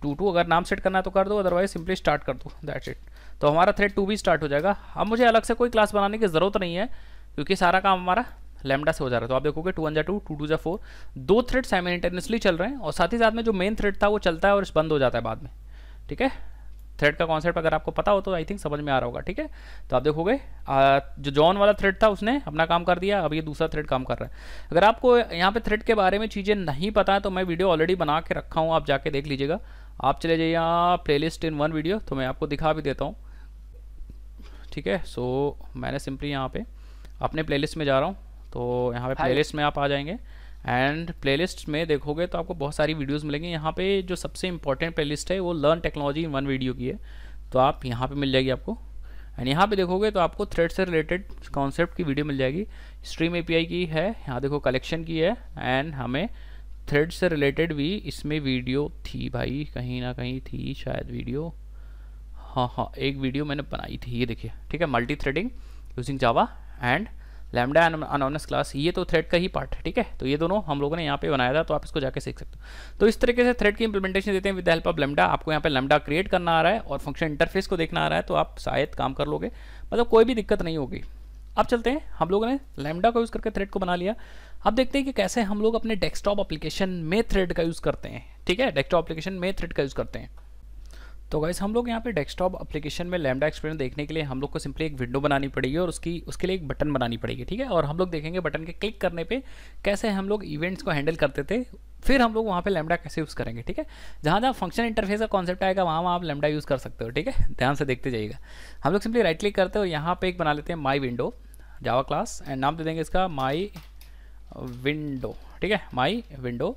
two two अगर नाम सेट करना है तो कर दो अदरवाइज सिंपली स्टार्ट कर दो दैट्स इट तो हमारा थ्रेड टू भी स्टार्ट हो जाएगा अब मुझे अलग से कोई क्लास बनाने की ज़रूरत नहीं है क्योंकि सारा काम हमारा लेमडा से हो जा रहा है तो आप देखोगे टू वन जा टू टू टू जा फोर दो थ्रेड साइमिनटेनियसली चल रहे हैं और साथ ही साथ में जो मेन थ्रेड था वो चलता है और बंद हो जाता है बाद में ठीक है थ्रेड का कॉन्सेप्ट अगर आपको पता हो तो आई थिंक समझ में आ रहा होगा ठीक है तो आप देखोगे जो जॉन वाला थ्रेड था उसने अपना काम कर दिया अब ये दूसरा थ्रेड काम कर रहा है अगर आपको यहाँ पे थ्रेड के बारे में चीज़ें नहीं पता है तो मैं वीडियो ऑलरेडी बना के रखा हूँ आप जाके देख लीजिएगा आप चले जाइए यहाँ प्ले इन वन वीडियो तो मैं आपको दिखा भी देता हूँ ठीक है सो मैंने सिंपली यहाँ पे अपने प्ले में जा रहा हूँ तो यहाँ पे प्ले में आप आ जाएंगे एंड प्लेलिस्ट में देखोगे तो आपको बहुत सारी वीडियोस मिलेंगी यहाँ पे जो सबसे इंपॉर्टेंट प्लेलिस्ट है वो learn technology in one video की है तो आप यहाँ पे मिल जाएगी आपको एंड यहाँ पे देखोगे तो आपको थ्रेड से रिलेटेड कॉन्सेप्ट की वीडियो मिल जाएगी स्ट्रीम एपीआई की है यहाँ देखो कलेक्शन की है एंड हमें थ्रेड से रिलेटेड भी इसमें वीडियो थी भाई कहीं ना कहीं थी शायद वीडियो हाँ हाँ एक वीडियो मैंने बनाई थी ये देखिए ठीक है multi threading using Java and lambda anonymous class ये तो थ्रेड का ही पार्ट है ठीक है तो ये दोनों हम लोगों ने यहाँ पे बनाया था तो आप इसको जाके सीख सकते हो तो इस तरीके से थ्रेड की इंप्लीमेंटेशन देते हैं विद हेल्प ऑफ लेमडा आपको यहाँ पे लेमडा क्रिएट करना आ रहा है और फंक्शन इंटरफेस को देखना आ रहा है तो आप शायद काम कर लोगे मतलब कोई भी दिक्कत नहीं होगी अब चलते हैं हम लोगों ने लैमडा का यूज़ करके थ्रेड को बना लिया अब देखते हैं कि कैसे हम लोग अपने डेस्कटॉप अपलीकेशन में थ्रेड का यूज़ करते हैं ठीक है डेस्कटॉप अपलीकेशन में थ्रेड का यूज़ करते हैं तो गाइस हम लोग यहाँ पे डेस्कटॉप एप्लीकेशन में लैमडा एक्सपेरिमेंट देखने के लिए हम लोग को सिंपली एक विंडो बनानी पड़ेगी और उसकी उसके लिए एक बटन बनानी पड़ेगी ठीक है और हम लोग देखेंगे बटन के क्लिक करने पे कैसे हम लोग इवेंट्स को हैंडल करते थे फिर हम लोग वहाँ पे लैमडा कैसे यूज़ करेंगे ठीक है जहाँ जहाँ फंक्शन इंटरफेस का कॉन्सेप्ट आएगा वहाँ वहाँ आप लैमडा यूज़ कर सकते हो ठीक है ध्यान से देखते जाइएगा हम लोग सिंपली राइट क्लिक करते हो यहाँ पर एक बना लेते हैं my window Java class and नाम दे देंगे इसका माई विंडो ठीक है माई विंडो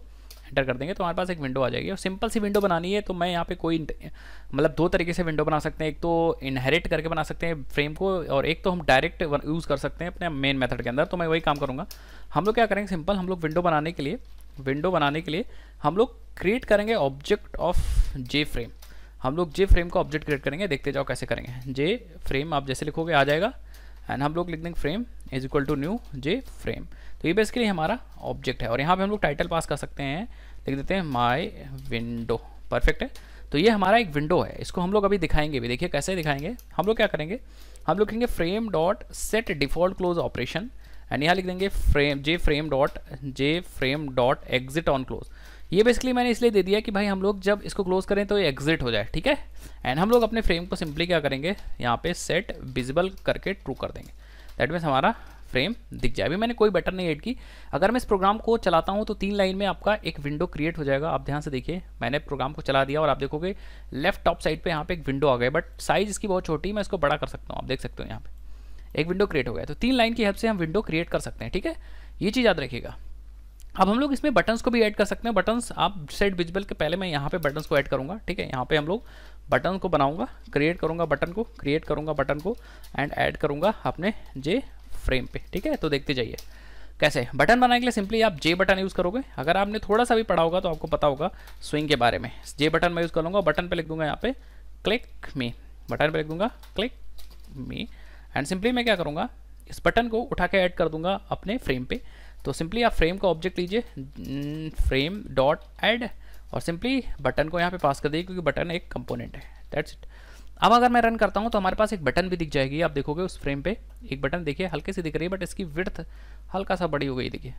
एंटर कर देंगे तो हमारे पास एक विंडो आ जाएगी और सिंपल सी विंडो बनानी है तो मैं यहाँ पे कोई मतलब दो तरीके से विंडो बना सकते हैं एक तो इनहेरिट करके बना सकते हैं फ्रेम को और एक तो हम डायरेक्ट यूज़ कर सकते हैं अपने मेन मेथड के अंदर तो मैं वही काम करूँगा हम लोग क्या करेंगे सिंपल हम लोग विंडो बनाने के लिए विंडो बनाने के लिए हम लोग क्रिएट करेंगे ऑब्जेक्ट ऑफ जे फ्रेम हम लोग जे फ्रेम का ऑब्जेक्ट क्रिएट करेंगे देखते जाओ कैसे करेंगे जे फ्रेम आप जैसे लिखोगे आ जाएगा एंड हम लोग लिख देंगे frame is equal to new J frame तो ये बेसिकली हमारा ऑब्जेक्ट है और यहाँ पे हम लोग टाइटल पास कर सकते हैं लिख देते हैं माई विंडो परफेक्ट है तो ये हमारा एक विंडो है इसको हम लोग अभी दिखाएंगे भी देखिए कैसे दिखाएंगे हम लोग क्या करेंगे हम लोग कहेंगे frame dot set default close operation and यहाँ लिख देंगे frame J frame dot J frame dot exit on close ये बेसिकली मैंने इसलिए दे दिया कि भाई हम लोग जब इसको क्लोज करें तो ये एग्जिट हो जाए ठीक है एंड हम लोग अपने फ्रेम को सिंपली क्या करेंगे यहाँ पे सेट विजिबल करके ट्रू कर देंगे दैट मीन्स हमारा फ्रेम दिख जाए अभी मैंने कोई बटन नहीं ऐड की अगर मैं इस प्रोग्राम को चलाता हूँ तो तीन लाइन में आपका एक विंडो क्रिएट हो जाएगा आप ध्यान से देखिए मैंने प्रोग्राम को चला दिया और आप देखोगे लेफ्ट टॉप साइड पर यहाँ पे एक विंडो आ गया बट साइज इसकी बहुत छोटी मैं इसको बड़ा कर सकता हूँ आप देख सकते हो यहाँ पे एक विंडो क्रिएट हो गया तो तीन लाइन की हेल्प से हम विंडो क्रिएट कर सकते हैं ठीक है ये चीज़ याद रखिएगा अब हम लोग इसमें बटन्स को भी ऐड कर सकते हैं बटन्स आप सेट विजिबल के पहले मैं यहाँ पे बटन्स को ऐड करूँगा ठीक है यहाँ पे हम लोग बटन को बनाऊँगा क्रिएट करूँगा बटन को क्रिएट करूँगा बटन को एंड ऐड करूँगा अपने जे फ्रेम पे ठीक है तो देखते जाइए कैसे बटन बनाने के लिए सिंपली आप जे बटन यूज़ करोगे अगर आपने थोड़ा सा भी पढ़ा होगा तो आपको पता होगा स्विंग के बारे में जे बटन मैं यूज़ कर बटन पर लिख दूंगा यहाँ पे क्लिक मी बटन पर लिख दूंगा क्लिक मी एंड सिंपली मैं क्या करूँगा इस बटन को उठा के ऐड कर दूंगा अपने फ्रेम पे तो सिंपली आप फ्रेम का ऑब्जेक्ट लीजिए फ्रेम डॉट ऐड और सिंपली बटन को यहाँ पे पास कर दीजिए क्योंकि बटन एक कंपोनेंट है दैट्स इट अब अगर मैं रन करता हूँ तो हमारे पास एक बटन भी दिख जाएगी आप देखोगे उस फ्रेम पे एक बटन देखिए हल्के से दिख रही है बट इसकी विर्थ हल्का सा बड़ी हो गई देखिए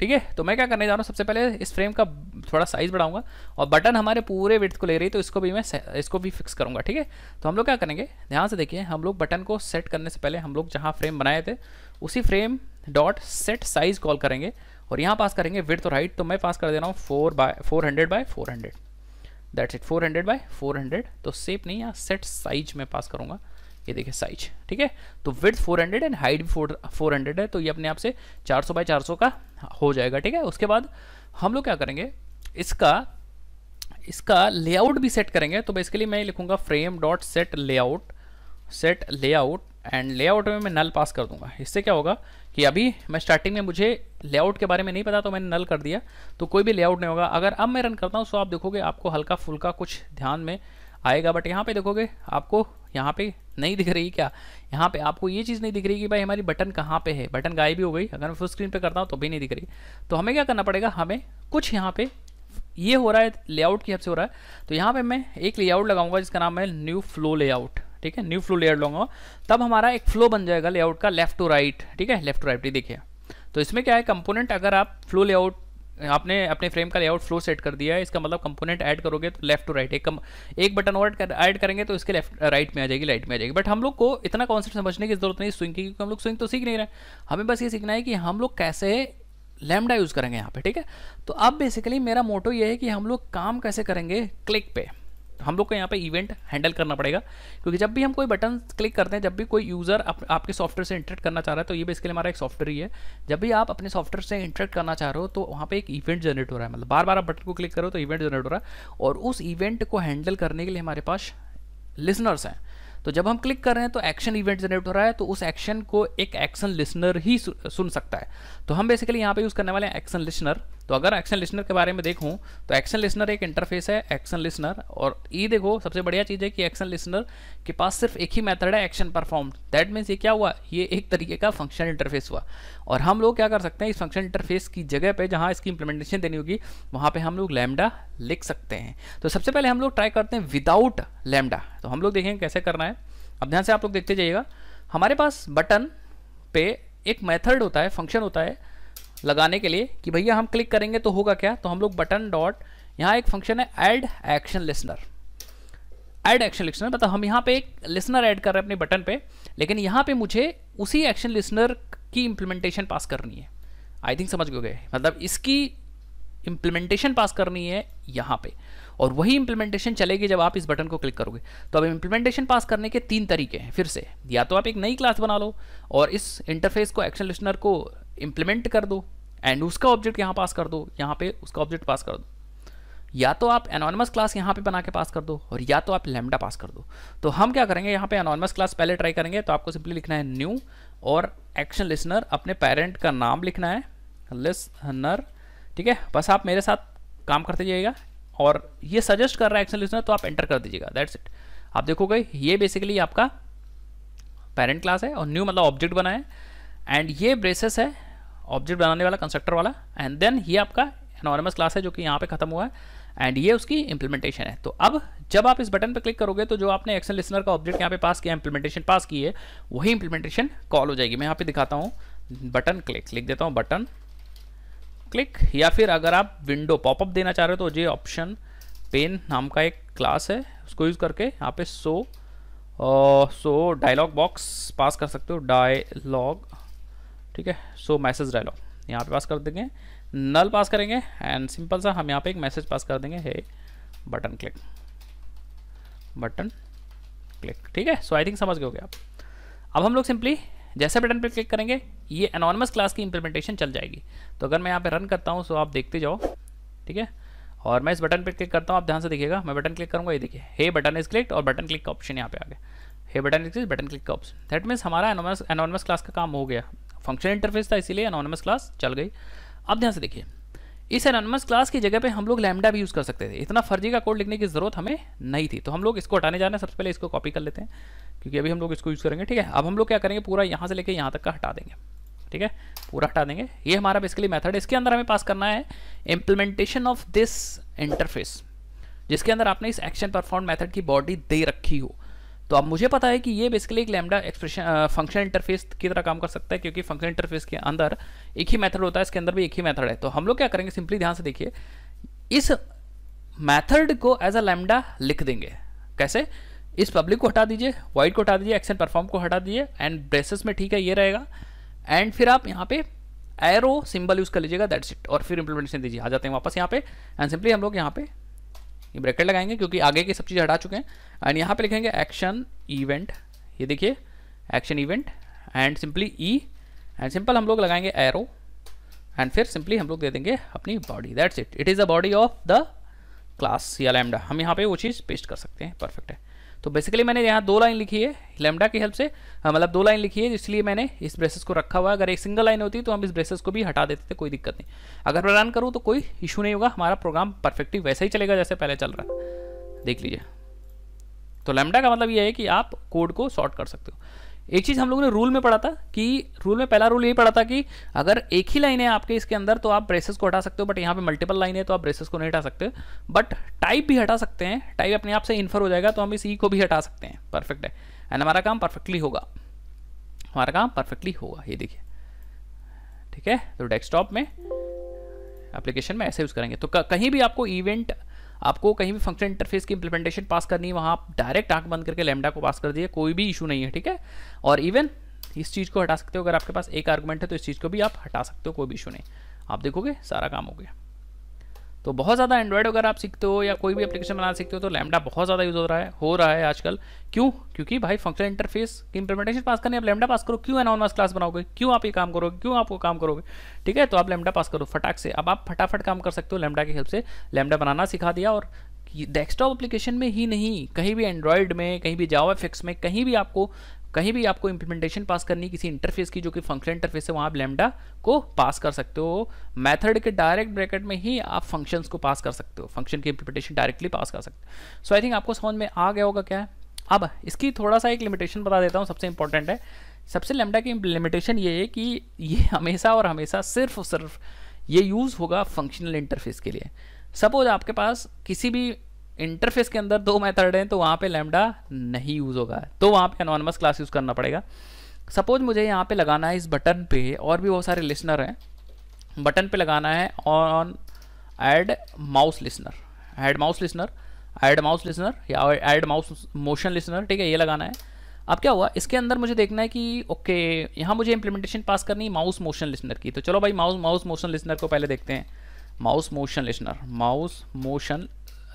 ठीक है तो मैं क्या करने जा रहा हूँ सबसे पहले इस फ्रेम का थोड़ा साइज बढ़ाऊंगा और बटन हमारे पूरे विर्थ को ले रही है तो इसको भी मैं इसको भी फिक्स करूँगा ठीक है तो हम लोग क्या करेंगे ध्यान से देखिए हम लोग बटन को सेट करने से पहले हम लोग जहाँ फ्रेम बनाए थे उसी frame dot set size call करेंगे और यहाँ पास करेंगे विर्थ और हाइट तो मैं पास कर दे रहा हूँ four by four hundred by four hundred that's it 400 hundred by four तो सेप नहीं यहाँ सेट साइज में पास करूँगा ये देखिए साइज ठीक है तो विथ 400 एंड हाइट भी फोर है तो ये अपने आप से 400 सौ बाई चार का हो जाएगा ठीक है उसके बाद हम लोग क्या करेंगे इसका इसका लेआउट भी सेट करेंगे तो बेसिकली मैं लिखूंगा frame dot set layout set layout and layout में मैं नल पास कर दूंगा इससे क्या होगा कि अभी मैं स्टार्टिंग में मुझे लेआउट के बारे में नहीं पता तो मैंने नल कर दिया तो कोई भी लेआउट नहीं होगा अगर अब मैं रन करता हूँ सो आप देखोगे आपको हल्का फुल्का कुछ ध्यान में आएगा बट यहाँ पे देखोगे आपको यहाँ पे नहीं दिख रही क्या यहाँ पे आपको ये चीज़ नहीं दिख रही कि भाई हमारी बटन कहाँ पे है बटन गायब भी हो गई अगर मैं फुल स्क्रीन पे करता हूँ तो भी नहीं दिख रही तो हमें क्या करना पड़ेगा हमें कुछ यहाँ पे ये हो रहा है लेआउट की हद से हो रहा है तो यहाँ पे मैं एक लेआउट लगाऊंगा जिसका नाम है न्यू फ्लो लेआउट ठीक है न्यू फ्लो लेयर लूंगा तब हमारा एक फ्लो बन जाएगा लेआउट का लेफ्ट टू राइट ठीक है लेफ्ट टू राइट देखिए तो इसमें क्या है कंपोनेंट अगर आप फ्लो लेआउट आपने अपने फ्रेम का लेआउट फ्लो सेट कर दिया है इसका मतलब कंपोनेंट ऐड करोगे तो लेफ्ट टू राइट एक कम एक बटन और ऐड करेंगे तो इसके लेफ्ट राइट में आ जाएगी राइट में आ जाएगी बट हम लोग को इतना कॉन्सेप्ट समझने की जरूरत नहीं स्विंग की क्योंकि हम लोग स्विंग तो सीख नहीं रहे हमें बस ये सीखना है कि हम लोग कैसे लैमडा यूज़ करेंगे यहाँ पर ठीक है तो अब बेसिकली मेरा मोटो ये है कि हम लोग काम कैसे करेंगे क्लिक पे हम लोग को यहाँ पे इवेंट हैंडल करना पड़ेगा क्योंकि जब भी हम कोई बटन क्लिक करते हैं जब भी कोई यूज़र आप, आपके सॉफ्टवेयर से इंटरेक्ट करना चाह रहा है तो ये बेसिकली हमारा एक सॉफ्टवेयर ही है जब भी आप अपने सॉफ्टवेयर से इंटरेक्ट करना चाह रहे हो तो वहाँ पे एक इवेंट जनरेट हो रहा है मतलब बार बार आप बटन को क्लिक करो तो इवेंट जनरेट हो रहा है और उस इवेंट को हैंडल करने के लिए हमारे पास लिसनर्स हैं तो जब हम क्लिक कर रहे हैं तो एक्शन इवेंट जनरेट हो रहा है तो उस एक्शन को एक एक्शन लिसनर ही सुन सकता है तो हम बेसिकली यहाँ पे यूज़ करने वाले हैं एक्शन लिसनर तो अगर एक्शन लिसनर के बारे में देखूँ तो एक्शन लिसनर एक इंटरफेस है एक्शन लिसनर और ये देखो सबसे बढ़िया चीज़ है कि एक्शन लिसनर के पास सिर्फ एक ही मेथड है एक्शन परफॉर्म दैट मीन्स ये क्या हुआ ये एक तरीके का फंक्शन इंटरफेस हुआ और हम लोग क्या कर सकते हैं इस फंक्शन इंटरफेस की जगह पर जहाँ इसकी इंप्लीमेंटेशन देनी होगी वहाँ पर हम लोग लैमडा लिख सकते हैं तो सबसे पहले हम लोग ट्राई करते हैं विदाउट लैमडा तो हम लोग देखेंगे कैसे करना है अब ध्यान से आप लोग देखते जाइएगा हमारे पास बटन पे एक मेथड होता है फंक्शन होता है लगाने के लिए कि भैया हम क्लिक करेंगे तो होगा क्या तो हम लोग बटन डॉट यहाँ एक फंक्शन है add action listener add action listener मतलब हम यहाँ पे एक लिसनर ऐड कर रहे हैं अपने बटन पे लेकिन यहाँ पे मुझे उसी एक्शन लिसनर की इम्प्लीमेंटेशन पास करनी है आई थिंक समझ गए मतलब इसकी इम्प्लीमेंटेशन पास करनी है यहाँ पर और वही इंप्लीमेंटेशन चलेगी जब आप इस बटन को क्लिक करोगे तो अब इंप्लीमेंटेशन पास करने के तीन तरीके हैं फिर से या तो आप एक नई क्लास बना लो और इस इंटरफेस को एक्शन लिस्टनर को इम्प्लीमेंट कर दो एंड उसका ऑब्जेक्ट यहाँ पास कर दो यहाँ पे उसका ऑब्जेक्ट पास कर दो या तो आप एनॉनमस क्लास यहाँ पे बना के पास कर दो और या तो आप लेमडा पास कर दो तो हम क्या करेंगे यहाँ पे एनॉनमस क्लास पहले ट्राई करेंगे तो आपको सिंपली लिखना है न्यू और एक्शन लिसनर अपने पेरेंट का नाम लिखना है लिसनर ठीक है बस आप मेरे साथ काम करते जाइएगा और ये सजेस्ट कर रहा है एक्शन लिस्नर तो आप एंटर कर दीजिएगा दैट्स इट आप देखोगे ये बेसिकली आपका पेरेंट क्लास है और न्यू मतलब ऑब्जेक्ट बनाए एंड ये ब्रेसेस है ऑब्जेक्ट बनाने वाला कंस्ट्रक्टर वाला एंड देन ये आपका नॉर्मस क्लास है जो कि यहाँ पे खत्म हुआ है एंड ये उसकी इंप्लीमेंटेशन है तो अब जब आप इस बटन पर क्लिक करोगे तो जो आपने एक्शन लिसनर का ऑब्जेक्ट यहाँ पे पास किया इंप्लीमेंटेशन पास की है वही इंप्लीमेंटेशन कॉल हो जाएगी मैं यहाँ पे दिखाता हूँ बटन क्लिक लिख देता हूँ बटन क्लिक या फिर अगर आप विंडो पॉपअप देना चाह रहे हो तो ये ऑप्शन पेन नाम का एक क्लास है उसको यूज़ करके यहाँ पे सो सो डायलॉग बॉक्स पास कर सकते हो डायलॉग ठीक है सो मैसेज डायलॉग यहाँ पे पास कर देंगे नल पास करेंगे एंड सिंपल सा हम यहाँ पे एक मैसेज पास कर देंगे है बटन क्लिक बटन क्लिक ठीक है सो आई थिंक समझ गए हो गया आप अब हम लोग सिंपली जैसे बटन पर क्लिक करेंगे ये अनोनमस क्लास की इंप्लीमेंटेशन चल जाएगी तो अगर मैं यहाँ पर रन करता हूँ तो आप देखते जाओ ठीक है और मैं इस बटन पर क्लिक करता हूँ आप ध्यान से देखिएगा मैं बटन क्लिक करूँगा ये देखिए हे बटन इज क्लिक और बटन क्लिक का ऑप्शन यहाँ पे आ गया hey button is click button click का ऑप्शन दैट मीन्स हमारा अनोनमस अनोनमस क्लास का काम हो गया फंक्शन इंटरफेस था इसीलिए अनोनमस क्लास चल गई अब ध्यान से देखिए इस एनोनमस क्लास की जगह पे हम लोग लैमडा भी यूज़ कर सकते थे इतना फर्जी का कोड लिखने की ज़रूरत हमें नहीं थी तो हम लोग इसको हटाने जा रहे हैं सबसे पहले इसको कॉपी कर लेते हैं क्योंकि अभी हम लोग इसको यूज़ करेंगे ठीक है अब हम लोग क्या करेंगे पूरा यहाँ से लेकर यहाँ तक का हटा देंगे ठीक है पूरा हटा देंगे ये हमारा बेसिकली मैथड इसके अंदर हमें पास करना है इम्प्लीमेंटेशन ऑफ दिस इंटरफेस जिसके अंदर आपने इस एक्शन परफॉर्म मैथड की बॉडी दे रखी हो तो अब मुझे पता है कि ये बेसिकली एक लैमडा एक्सप्रेशन फंक्शन इंटरफेस की तरह काम कर सकता है क्योंकि फंक्शन इंटरफेस के अंदर एक ही मेथड होता है इसके अंदर भी एक ही मेथड है तो हम लोग क्या करेंगे सिंपली ध्यान से देखिए इस मैथड को एज अ लैमडा लिख देंगे कैसे इस पब्लिक को हटा दीजिए वाइट को हटा दीजिए एक्शन परफॉर्म को हटा दीजिए एंड ब्रेसेस में ठीक है ये रहेगा एंड फिर आप यहाँ पे एरो सिंबल यूज कर लीजिएगा दैट्स इट और फिर इंप्लीमेंटेशन दीजिए आ जाते हैं वापस यहाँ पे एंड सिंपली हम लोग यहाँ पे ये ब्रैकेट लगाएंगे क्योंकि आगे की सब चीज़ हटा चुके हैं एंड यहाँ पे लिखेंगे एक्शन इवेंट ये देखिए action event and simply E and simple हम लोग लगाएंगे एरो एंड फिर सिंपली हम लोग दे देंगे अपनी body that's it it is the body of the class या लैमडा हम यहाँ पे वो चीज़ पेस्ट कर सकते हैं परफेक्ट है तो बेसिकली मैंने यहाँ दो लाइन लिखी है लेमडा की हेल्प से हाँ, मतलब दो लाइन लिखी है इसलिए मैंने इस ब्रेसेस को रखा हुआ है अगर एक सिंगल लाइन होती तो हम इस ब्रेसेस को भी हटा देते थे कोई दिक्कत नहीं अगर मैं रन करूँ तो कोई इशू नहीं होगा हमारा प्रोग्राम परफेक्टली वैसे ही चलेगा जैसे पहले चल रहा है देख लीजिए तो लेमडा का मतलब ये है कि आप कोड को शॉर्ट कर सकते हो एक चीज हम लोगों ने रूल में पढ़ा था कि रूल में पहला रूल यही पढ़ा था कि अगर एक ही लाइन है आपके इसके अंदर तो आप ब्रेसेस को हटा सकते हो बट यहाँ पे मल्टीपल लाइन है तो आप ब्रेसेस को नहीं हटा सकते बट टाइप भी हटा सकते हैं टाइप अपने आप से इन्फर हो जाएगा तो हम इस ई e को भी हटा सकते हैं परफेक्ट है एंड हमारा काम परफेक्टली होगा हमारा काम परफेक्टली होगा ये देखिए ठीक है तो डेस्कटॉप में एप्लीकेशन में ऐसे यूज़ करेंगे तो कहीं भी आपको इवेंट आपको कहीं भी फंक्शन इंटरफेस की इंप्लीमेंटेशन पास करनी है वहाँ आप डायरेक्ट आंख बंद करके लेमडा को पास कर दिए कोई भी इशू नहीं है ठीक है और इवन इस चीज़ को हटा सकते हो अगर आपके पास एक आर्गूमेंट है तो इस चीज़ को भी आप हटा सकते हो कोई भी इशू नहीं आप देखोगे सारा काम हो गया तो बहुत ज़्यादा एंड्रॉयड अगर आप सीखते हो या कोई भी एप्लीकेशन बना सकते हो तो लैमडा बहुत ज़्यादा यूज़ हो रहा है हो रहा है आजकल क्यों क्योंकि भाई फंक्शन इंटरफेस की इंप्लीमेंटेशन पास करनी आप लैमडा पास करो क्यों एनॉनमस क्लास बनाओगे क्यों आप ये काम करोगे क्यों आपको काम करोगे ठीक है तो आप लैमडा पास करो फटाक से अब आप फटाफट काम कर सकते हो लैमडा की हेल्प से लैमडा बनाना सिखा दिया और डेस्कटॉप एप्लीकेशन में ही नहीं कहीं भी एंड्रॉयड में कहीं भी जावा फिक्स में कहीं भी आपको कहीं भी आपको इंप्लीमेंटेशन पास करनी किसी इंटरफेस की जो कि फंक्शन इंटरफेस है वहाँ आप लेमडा को पास कर सकते हो मैथड के डायरेक्ट ब्रैकेट में ही आप फंक्शन को पास कर सकते हो फंक्शन की इंप्लीमेंटेशन डायरेक्टली पास कर सकते हो सो आई थिंक आपको समझ में आ गया होगा क्या है अब इसकी थोड़ा सा एक लिमिटेशन बता देता हूँ सबसे इंपॉर्टेंट है सबसे लेमडा की लिमिटेशन ये है कि ये हमेशा और हमेशा सिर्फ और सिर्फ ये यूज़ होगा फंक्शनल इंटरफेस के लिए सपोज आपके पास किसी भी इंटरफेस के अंदर दो मैथड हैं तो वहाँ पे लैमडा नहीं यूज़ होगा तो वहाँ पे अनोनमस क्लास यूज़ करना पड़ेगा सपोज मुझे यहाँ पे लगाना है इस बटन पे और भी बहुत सारे लिसनर हैं बटन पे लगाना है on add mouse listener add mouse listener add mouse listener या ऐड माउस मोशन लिसनर ठीक है ये लगाना है अब क्या हुआ इसके अंदर मुझे देखना है कि ओके यहाँ मुझे इंप्लीमेंटेशन पास करनी है माउस मोशन लिसनर की तो चलो भाई माउस माउस मोशन लिसनर को पहले देखते हैं mouse motion listener mouse motion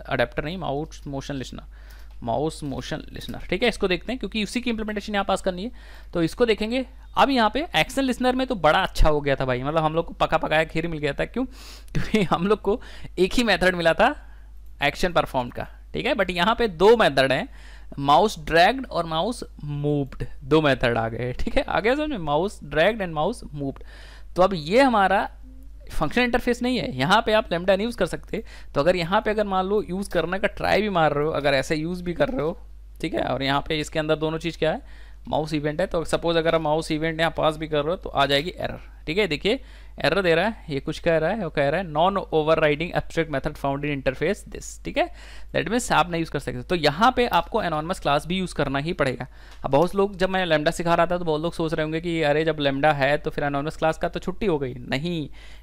adapter नहीं mouse motion listener mouse motion listener ठीक है इसको देखते हैं क्योंकि उसी की इंप्लीमेंटेशन यहाँ पास करनी है तो इसको देखेंगे अब यहाँ पे एक्शन लिसनर में तो बड़ा अच्छा हो गया था भाई मतलब हम लोग को पका पकाया खीर मिल गया था क्यों क्योंकि हम लोग को एक ही मेथड मिला था एक्शन परफॉर्म का ठीक है बट यहाँ पे दो मेथड हैं माउस ड्रैग्ड और माउस मूव्ड दो मेथड आ गए ठीक है आगे समझ में mouse dragged and mouse moved तो अब ये हमारा फंक्शन इंटरफेस नहीं है यहाँ पे आप लेमडा नहीं यूज़ कर सकते तो अगर यहाँ पे अगर मान लो यूज़ करने का ट्राई भी मार रहे हो अगर ऐसे यूज़ भी कर रहे हो ठीक है और यहाँ पे इसके अंदर दोनों चीज़ क्या है माउस इवेंट है तो सपोज अगर आप माउस इवेंट यहाँ पास भी कर रहे हो तो आ जाएगी एरर ठीक है देखिए एरर दे रहा है ये कुछ कह रहा है वो कह रहा है non overriding abstract method found in interface this ठीक है दैट मीन्स आप नहीं यूज़ कर सकते तो यहाँ पे आपको एनॉनमस क्लास भी यूज़ करना ही पड़ेगा अब बहुत लोग जब मैं लेमडा सिखा रहा था तो बहुत लोग सोच रहे होंगे कि अरे जब लेमडा है तो फिर एनॉनमस क्लास का तो छुट्टी हो गई नहीं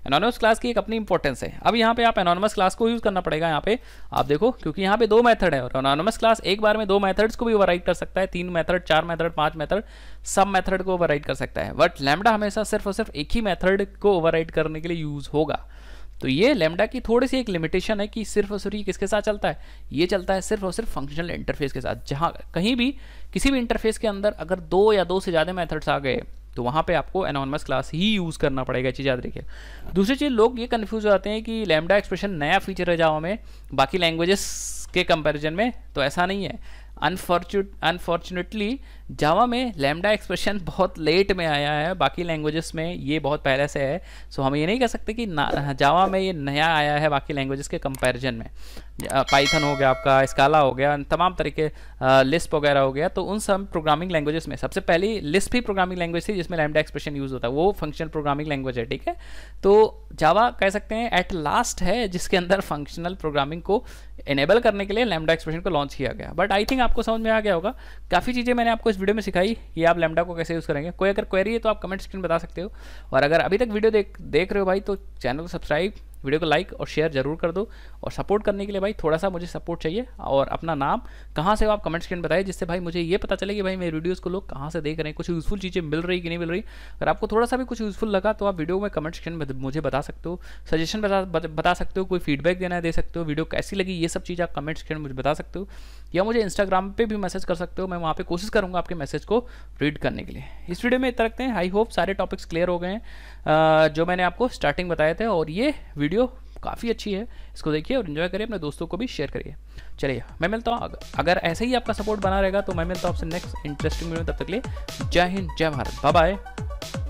एनॉनमस क्लास की एक अपनी इंपॉर्टेंस है अब यहाँ पे आप एनॉनमस क्लास को यूज़ करना पड़ेगा यहाँ पे आप देखो क्योंकि यहाँ पे दो मैथड है और एनॉनमस क्लास एक बार में दो मैथड्स को भी ओवर कर सकता है तीन मैथड चार मेथड पांच मैथड सब मैथड को ओवर कर सकता है बट लेमडा हमेशा सिर्फ और सिर्फ एक ही मैथड को ओवरराइड करने के लिए यूज़ होगा तो ये लेमडा की थोड़ी सी एक लिमिटेशन है कि सिर्फ और सिर्फ ये किसके साथ चलता है ये चलता है सिर्फ और सिर्फ फंक्शनल इंटरफेस के साथ जहाँ कहीं भी किसी भी इंटरफेस के अंदर अगर दो या दो से ज़्यादा मैथड्स आ गए तो वहाँ पे आपको एनॉनमस क्लास ही यूज़ करना पड़ेगा चीज़ याद रखिए दूसरी चीज़ लोग ये कन्फ्यूज हो जाते हैं कि लैमडा एक्सप्रेशन नया फीचर है जावा में बाकी लैंग्वेजेस के कंपैरिजन में तो ऐसा नहीं है अनफॉर्चुनेटली जावा में लैमडा एक्सप्रेशन बहुत लेट में आया है बाकी लैंग्वेजेस में ये बहुत पहले से है सो हम ये नहीं कह सकते कि जावा में ये नया आया है बाकी लैंग्वेजेस के कंपैरिजन में पाइथन हो गया आपका स्काला हो गया तमाम तरीके लिस्प वगैरह हो गया तो उन सब प्रोग्रामिंग लैंग्वेजेस में सबसे पहली लिस्प ही प्रोग्रामिंग लैंग्वेज थी जिसमें लैमडा एक्सप्रेशन यूज़ होता है वो फंक्शनल प्रोग्रामिंग लैंग्वेज है ठीक है तो जावा कह सकते हैं एट लास्ट है जिसके अंदर फंक्शनल प्रोग्रामिंग को इनेबल करने के लिए लैमडा एक्सप्रेशन को लॉन्च किया गया बट आई थिंक आपको समझ में आ गया होगा काफ़ी चीज़ें मैंने आपको वीडियो में सिखाई ये आप लेमडा को कैसे यूज़ करेंगे कोई अगर क्वेरी है तो आप कमेंट स्क्रीन बता सकते हो और अगर अभी तक वीडियो देख देख रहे हो भाई तो चैनल को सब्सक्राइब वीडियो को लाइक और शेयर जरूर कर दो और सपोर्ट करने के लिए भाई थोड़ा सा मुझे सपोर्ट चाहिए और अपना नाम कहाँ से हो आप कमेंट सेक्शन बताइए जिससे भाई मुझे ये पता चले कि भाई मेरे वीडियोज़ को लोग कहाँ से देख रहे हैं कुछ यूज़फुल चीज़ें मिल रही कि नहीं मिल रही अगर आपको थोड़ा सा भी कुछ यूज़फुल लगा तो आप वीडियो में कमेंट सेक्शन में मुझे बता सकते हो सजेशन बता, बता सकते हो कोई फीडबैक देना है दे सकते हो वीडियो कैसी लगी ये सब चीज़ आप कमेंट सेक्शन में मुझे बता सकते हो या मुझे इंस्टाग्राम पर भी मैसेज कर सकते हो मैं वहाँ पर कोशिश करूँगा आपके मैसेज को रीड करने के लिए इस वीडियो में इतना रखते हैं आई होप सारे टॉपिक्स क्लियर हो गए हैं जो मैंने आपको स्टार्टिंग बताए थे और ये वीडियो काफ़ी अच्छी है इसको देखिए और इन्जॉय करिए अपने दोस्तों को भी शेयर करिए चलिए मैं मिलता हूँ अगर ऐसे ही आपका सपोर्ट बना रहेगा तो मैं मिलता हूँ आपसे नेक्स्ट इंटरेस्टिंग वीडियो तब तक लिए जय हिंद जय भारत बाय